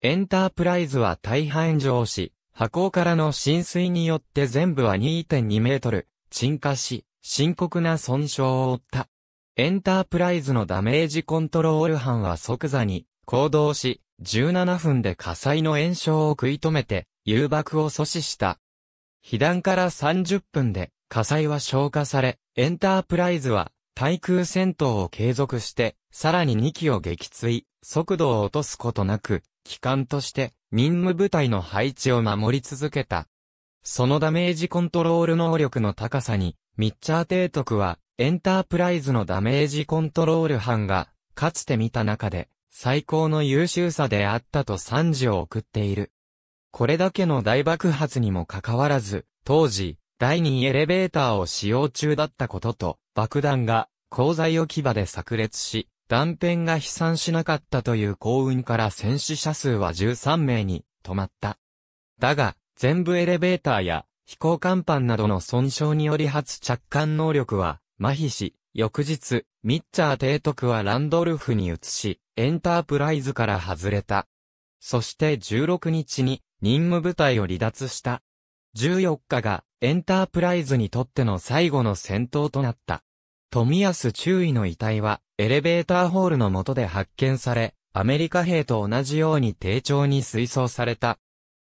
エンタープライズは大半上し、波高からの浸水によって全部は2.2メートル、沈下し、深刻な損傷を負った。エンタープライズのダメージコントロール班は即座に行動し、17分で火災の炎症を食い止めて、誘爆を阻止した。被弾から30分で火災は消火され、エンタープライズは対空戦闘を継続して、さらに2機を撃墜、速度を落とすことなく、機関として任務部隊の配置を守り続けた。そのダメージコントロール能力の高さに、ミッチャー提督は、エンタープライズのダメージコントロール班が、かつて見た中で、最高の優秀さであったと賛辞を送っている。これだけの大爆発にもかかわらず、当時、第2エレベーターを使用中だったことと、爆弾が、鋼材置き場で炸裂し、断片が飛散しなかったという幸運から戦死者数は13名に止まった。だが、全部エレベーターや飛行甲板などの損傷により発着艦能力は麻痺し、翌日、ミッチャー提督はランドルフに移し、エンタープライズから外れた。そして16日に任務部隊を離脱した。14日がエンタープライズにとっての最後の戦闘となった。富安中尉の遺体は、エレベーターホールの下で発見され、アメリカ兵と同じように丁重に水槽された。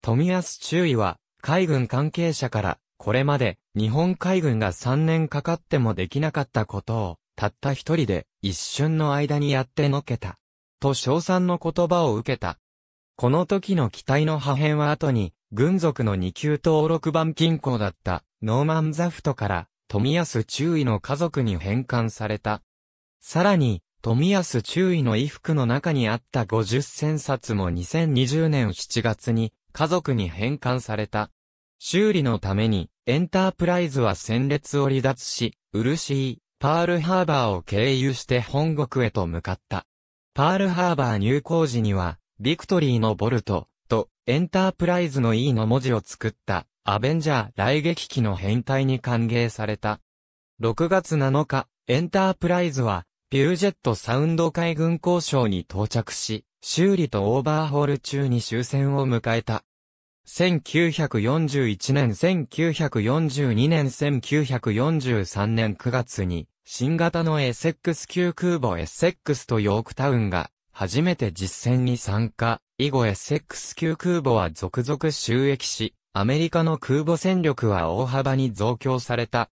富安中尉は、海軍関係者から、これまで、日本海軍が3年かかってもできなかったことを、たった一人で、一瞬の間にやってのけた。と称賛の言葉を受けた。この時の機体の破片は後に、軍属の2級登録番金庫だった、ノーマン・ザフトから、富安中尉の家族に返還された。さらに、富安中尉の衣服の中にあった50千冊も2020年7月に家族に返還された。修理のために、エンタープライズは戦列を離脱し、漆い、パールハーバーを経由して本国へと向かった。パールハーバー入港時には、ビクトリーのボルトとエンタープライズの E の文字を作ったアベンジャー雷撃機の編隊に歓迎された。6月7日、エンタープライズは、ピュージェットサウンド海軍交渉に到着し、修理とオーバーホール中に終戦を迎えた。1941年、1942年、1943年9月に、新型のエセックス級空母エセックスとヨークタウンが、初めて実戦に参加、以後エセックス級空母は続々収益し、アメリカの空母戦力は大幅に増強された。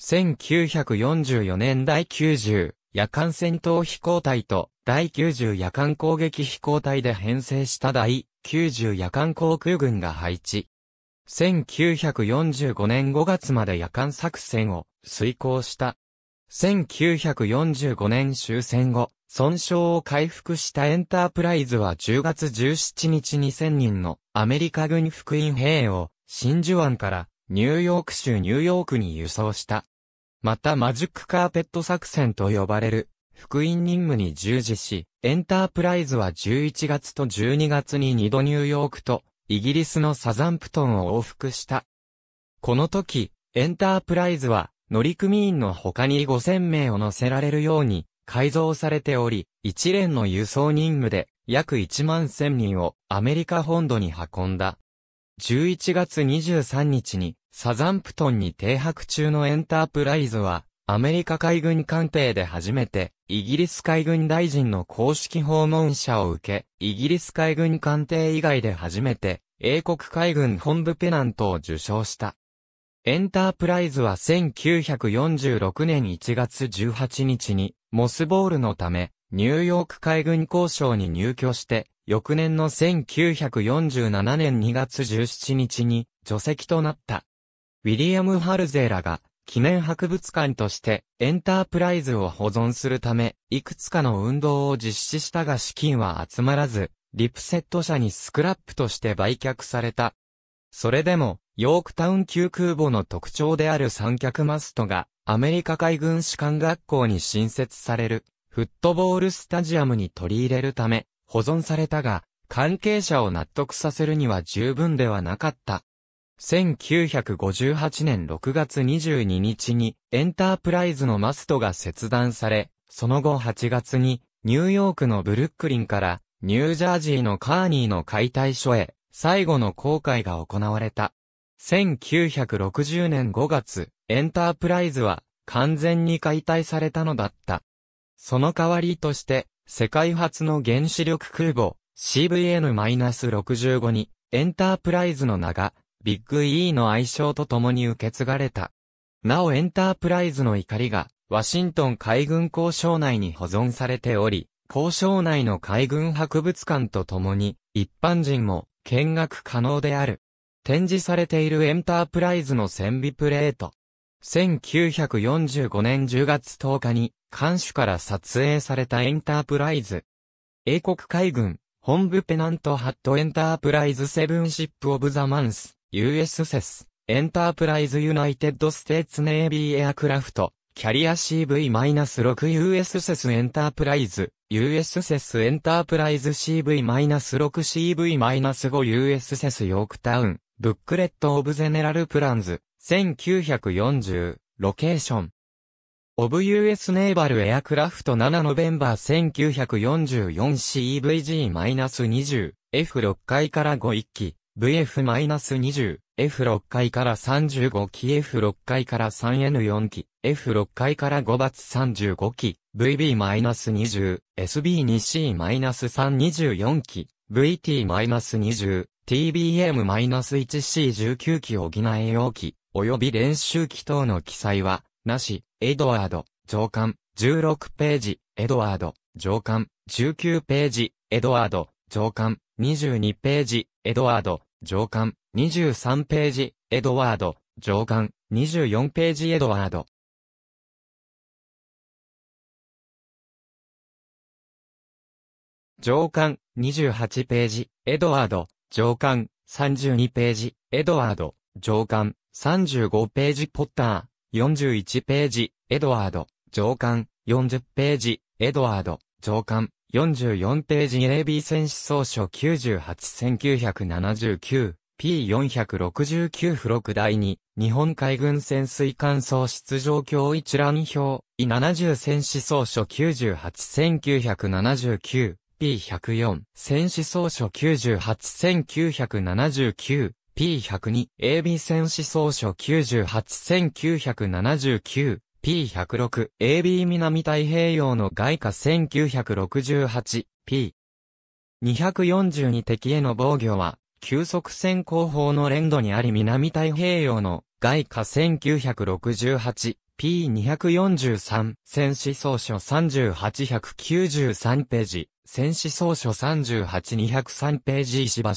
1944年第90夜間戦闘飛行隊と第90夜間攻撃飛行隊で編成した第90夜間航空軍が配置。1945年5月まで夜間作戦を遂行した。1945年終戦後、損傷を回復したエンタープライズは10月17日2000人のアメリカ軍福音兵を真珠湾からニューヨーク州ニューヨークに輸送した。またマジックカーペット作戦と呼ばれる福音任務に従事し、エンタープライズは11月と12月に2度ニューヨークとイギリスのサザンプトンを往復した。この時、エンタープライズは乗組員の他に5000名を乗せられるように改造されており、一連の輸送任務で約1万1000人をアメリカ本土に運んだ。11月23日にサザンプトンに停泊中のエンタープライズは、アメリカ海軍艦艇で初めて、イギリス海軍大臣の公式訪問者を受け、イギリス海軍艦艇以外で初めて、英国海軍本部ペナントを受賞した。エンタープライズは1946年1月18日にモスボールのため、ニューヨーク海軍交渉に入居して、翌年の1947年2月17日に除籍となった。ウィリアム・ハルゼーラが記念博物館としてエンタープライズを保存するため、いくつかの運動を実施したが資金は集まらず、リプセット社にスクラップとして売却された。それでも、ヨークタウン級空母の特徴である三脚マストが、アメリカ海軍士官学校に新設される、フットボールスタジアムに取り入れるため、保存されたが、関係者を納得させるには十分ではなかった。1958年6月22日にエンタープライズのマストが切断され、その後8月にニューヨークのブルックリンからニュージャージーのカーニーの解体所へ最後の航海が行われた。1960年5月、エンタープライズは完全に解体されたのだった。その代わりとして、世界初の原子力空母 CVN-65 にエンタープライズの名がビッグ E の愛称と共に受け継がれた。なおエンタープライズの怒りがワシントン海軍工廠内に保存されており、工廠内の海軍博物館と共に一般人も見学可能である。展示されているエンタープライズの戦備プレート。1945年10月10日に、艦首から撮影されたエンタープライズ。英国海軍、本部ペナントハットエンタープライズセブンシップオブザマンス、US s エンタープライズユナイテッドステーツネイビーエアクラフト、キャリア CV-6US s エンタープライズ、US s エンタープライズ CV-6CV-5US s ヨークタウン、ブックレット・オブ・ゼネラル・プランズ、1940、ロケーション。オブ・ US ネーバル・エアクラフト7ノベンバー 1944CVG-20、F6 階から51機、VF-20、F6 階から35機、F6 階から 3N4 機、F6 階から5 × 35機、VB-20、SB2C-324 機、VT-20、TBM-1C19 機補え容器、及び練習機等の記載は、なし、エドワード、上巻、16ページ、エドワード、上巻、19ページ、エドワード、上巻、22ページ、エドワード、上巻、23ページ、エドワード、上巻、24ページ、エドワード。上巻、28ページ、エドワード、上巻、32ページ、エドワード、上巻、35ページ、ポッター、41ページ、エドワード、上巻、40ページ、エドワード、上巻、44ページ AB 戦士総書98-1979。P469 付録第2、日本海軍潜水艦総出状況一覧表、E70 戦士総書98-1979、P104、戦士総書98-1979、P102、AB 戦士総書98-1979、P106、AB 南太平洋の外貨1968、P。242敵への防御は、急速戦後方の連度にあり南太平洋の外貨 1968P P243、戦史総書38193ページ、戦史総書38203ページ石橋、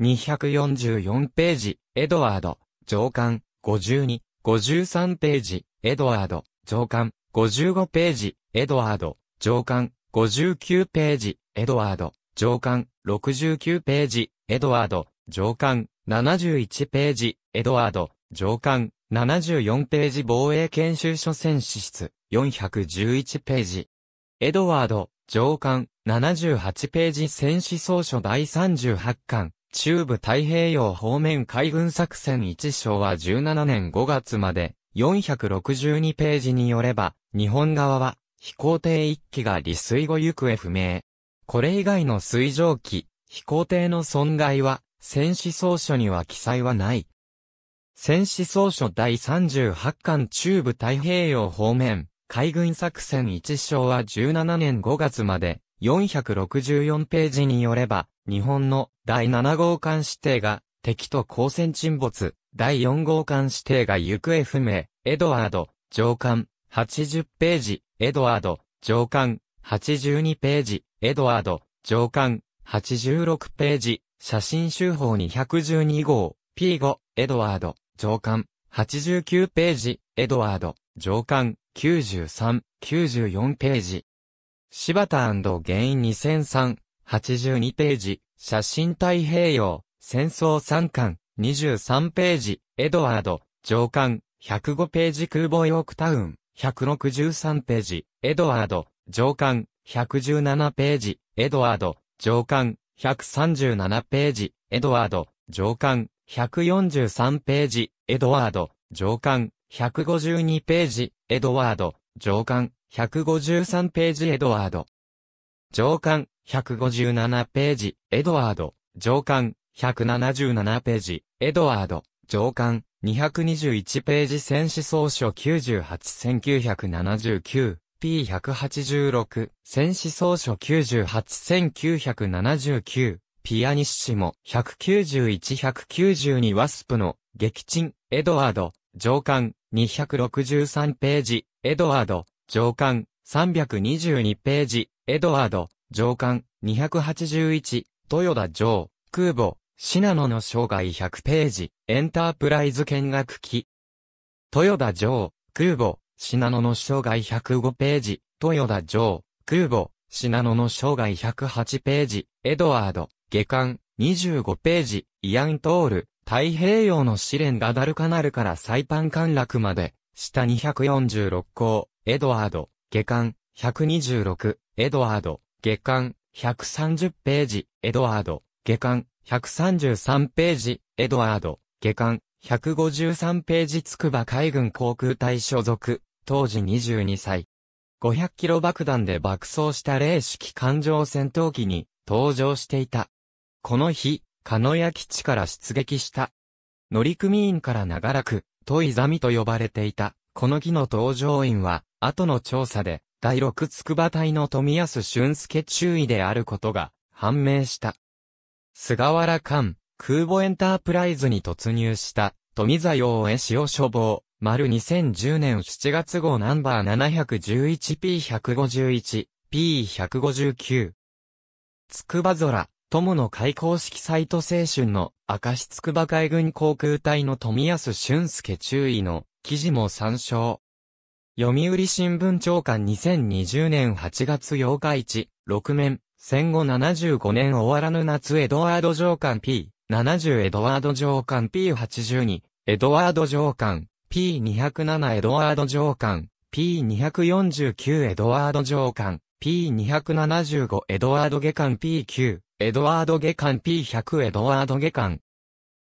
244ページ、エドワード、上官、52、53ページ、エドワード、上官、55ページ、エドワード、上官、59ページ、エドワード、上官、69ページ、エドワード、上官、71ページ、エドワード、上官、74ページ防衛研修所選士室、411ページ。エドワード、上官、78ページ戦士総書第38巻、中部太平洋方面海軍作戦1章は17年5月まで、462ページによれば、日本側は、飛行艇1機が離水後行方不明。これ以外の水蒸気、飛行艇の損害は、戦士総書には記載はない。戦死総書第38巻中部太平洋方面、海軍作戦一章は17年5月まで、464ページによれば、日本の第7号艦指定が敵と交戦沈没、第4号艦指定が行方不明、エドワード、上官、80ページ、エドワード、上官、82ページ、エドワード、上官、86ページ、写真集法212号、P5、エドワード、上巻、89ページ、エドワード、上巻、93、94ページ。柴田原因2003、82ページ、写真太平洋、戦争三巻、23ページ、エドワード、上巻、105ページ空母ヨークタウン、163ページ、エドワード、上巻、117ページ、エドワード、上巻、137ページ、エドワード、上巻、143ページ、エドワード、上巻、152ページ、エドワード、上巻、153ページ、エドワード。上巻、157ページ、エドワード、上巻、177ページ、エドワード、上巻、221ページ戦士総書98-1979。P186、戦士総書98-1979、ピアニッシモ、191-192ワスプの、撃沈、エドワード、上巻、263ページ、エドワード、上巻、322ページ、エドワード、上巻、281、豊田城、空母、シナノの生涯100ページ、エンタープライズ見学記。豊田城、空母、シナノの生涯105ページ、豊田城、空母、シナノの生涯108ページ、エドワード、下巻、25ページ、イアントール、太平洋の試練がダルカナルからサイパン陥落まで、下246項、エドワード、下巻、126、エドワード、下巻、130ページ、エドワード、下巻、133ページ、エドワード、下巻、153ページ筑波海軍航空隊所属、当時22歳。500キロ爆弾で爆走した零式艦上戦闘機に登場していた。この日、鹿屋基地から出撃した。乗組員から長らく、トイザミと呼ばれていた、この木の搭乗員は、後の調査で、第6筑波隊の富安俊介中尉であることが、判明した。菅原艦、空母エンタープライズに突入した、富座洋江潮処防、丸2010年7月号ナンバー 711P151、P159。筑波空、友の会公式サイト青春の赤石筑波海軍航空隊の富安俊介注意の記事も参照。読売新聞長官2020年8月8日1、6面、戦後75年終わらぬ夏エドワード上官 P、70エドワード上官 P82、エドワード上官、P207 エドワード上官、P249 エドワード上官、P275 エドワード下官 P9、エドワード下巻 P100 エドワード下巻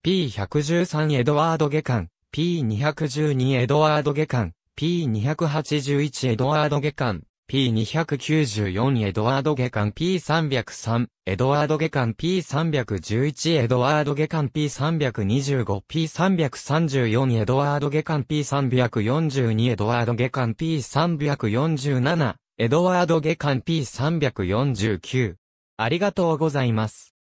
P113 エドワード下巻 P212 エドワード下巻 P281 エドワード下巻 P294 エドワード下巻 P303 エドワード下巻 P311 エドワード下巻 P325P334 エドワード下巻 P342 エドワード下巻 P347 エドワード下巻 P349 ありがとうございます。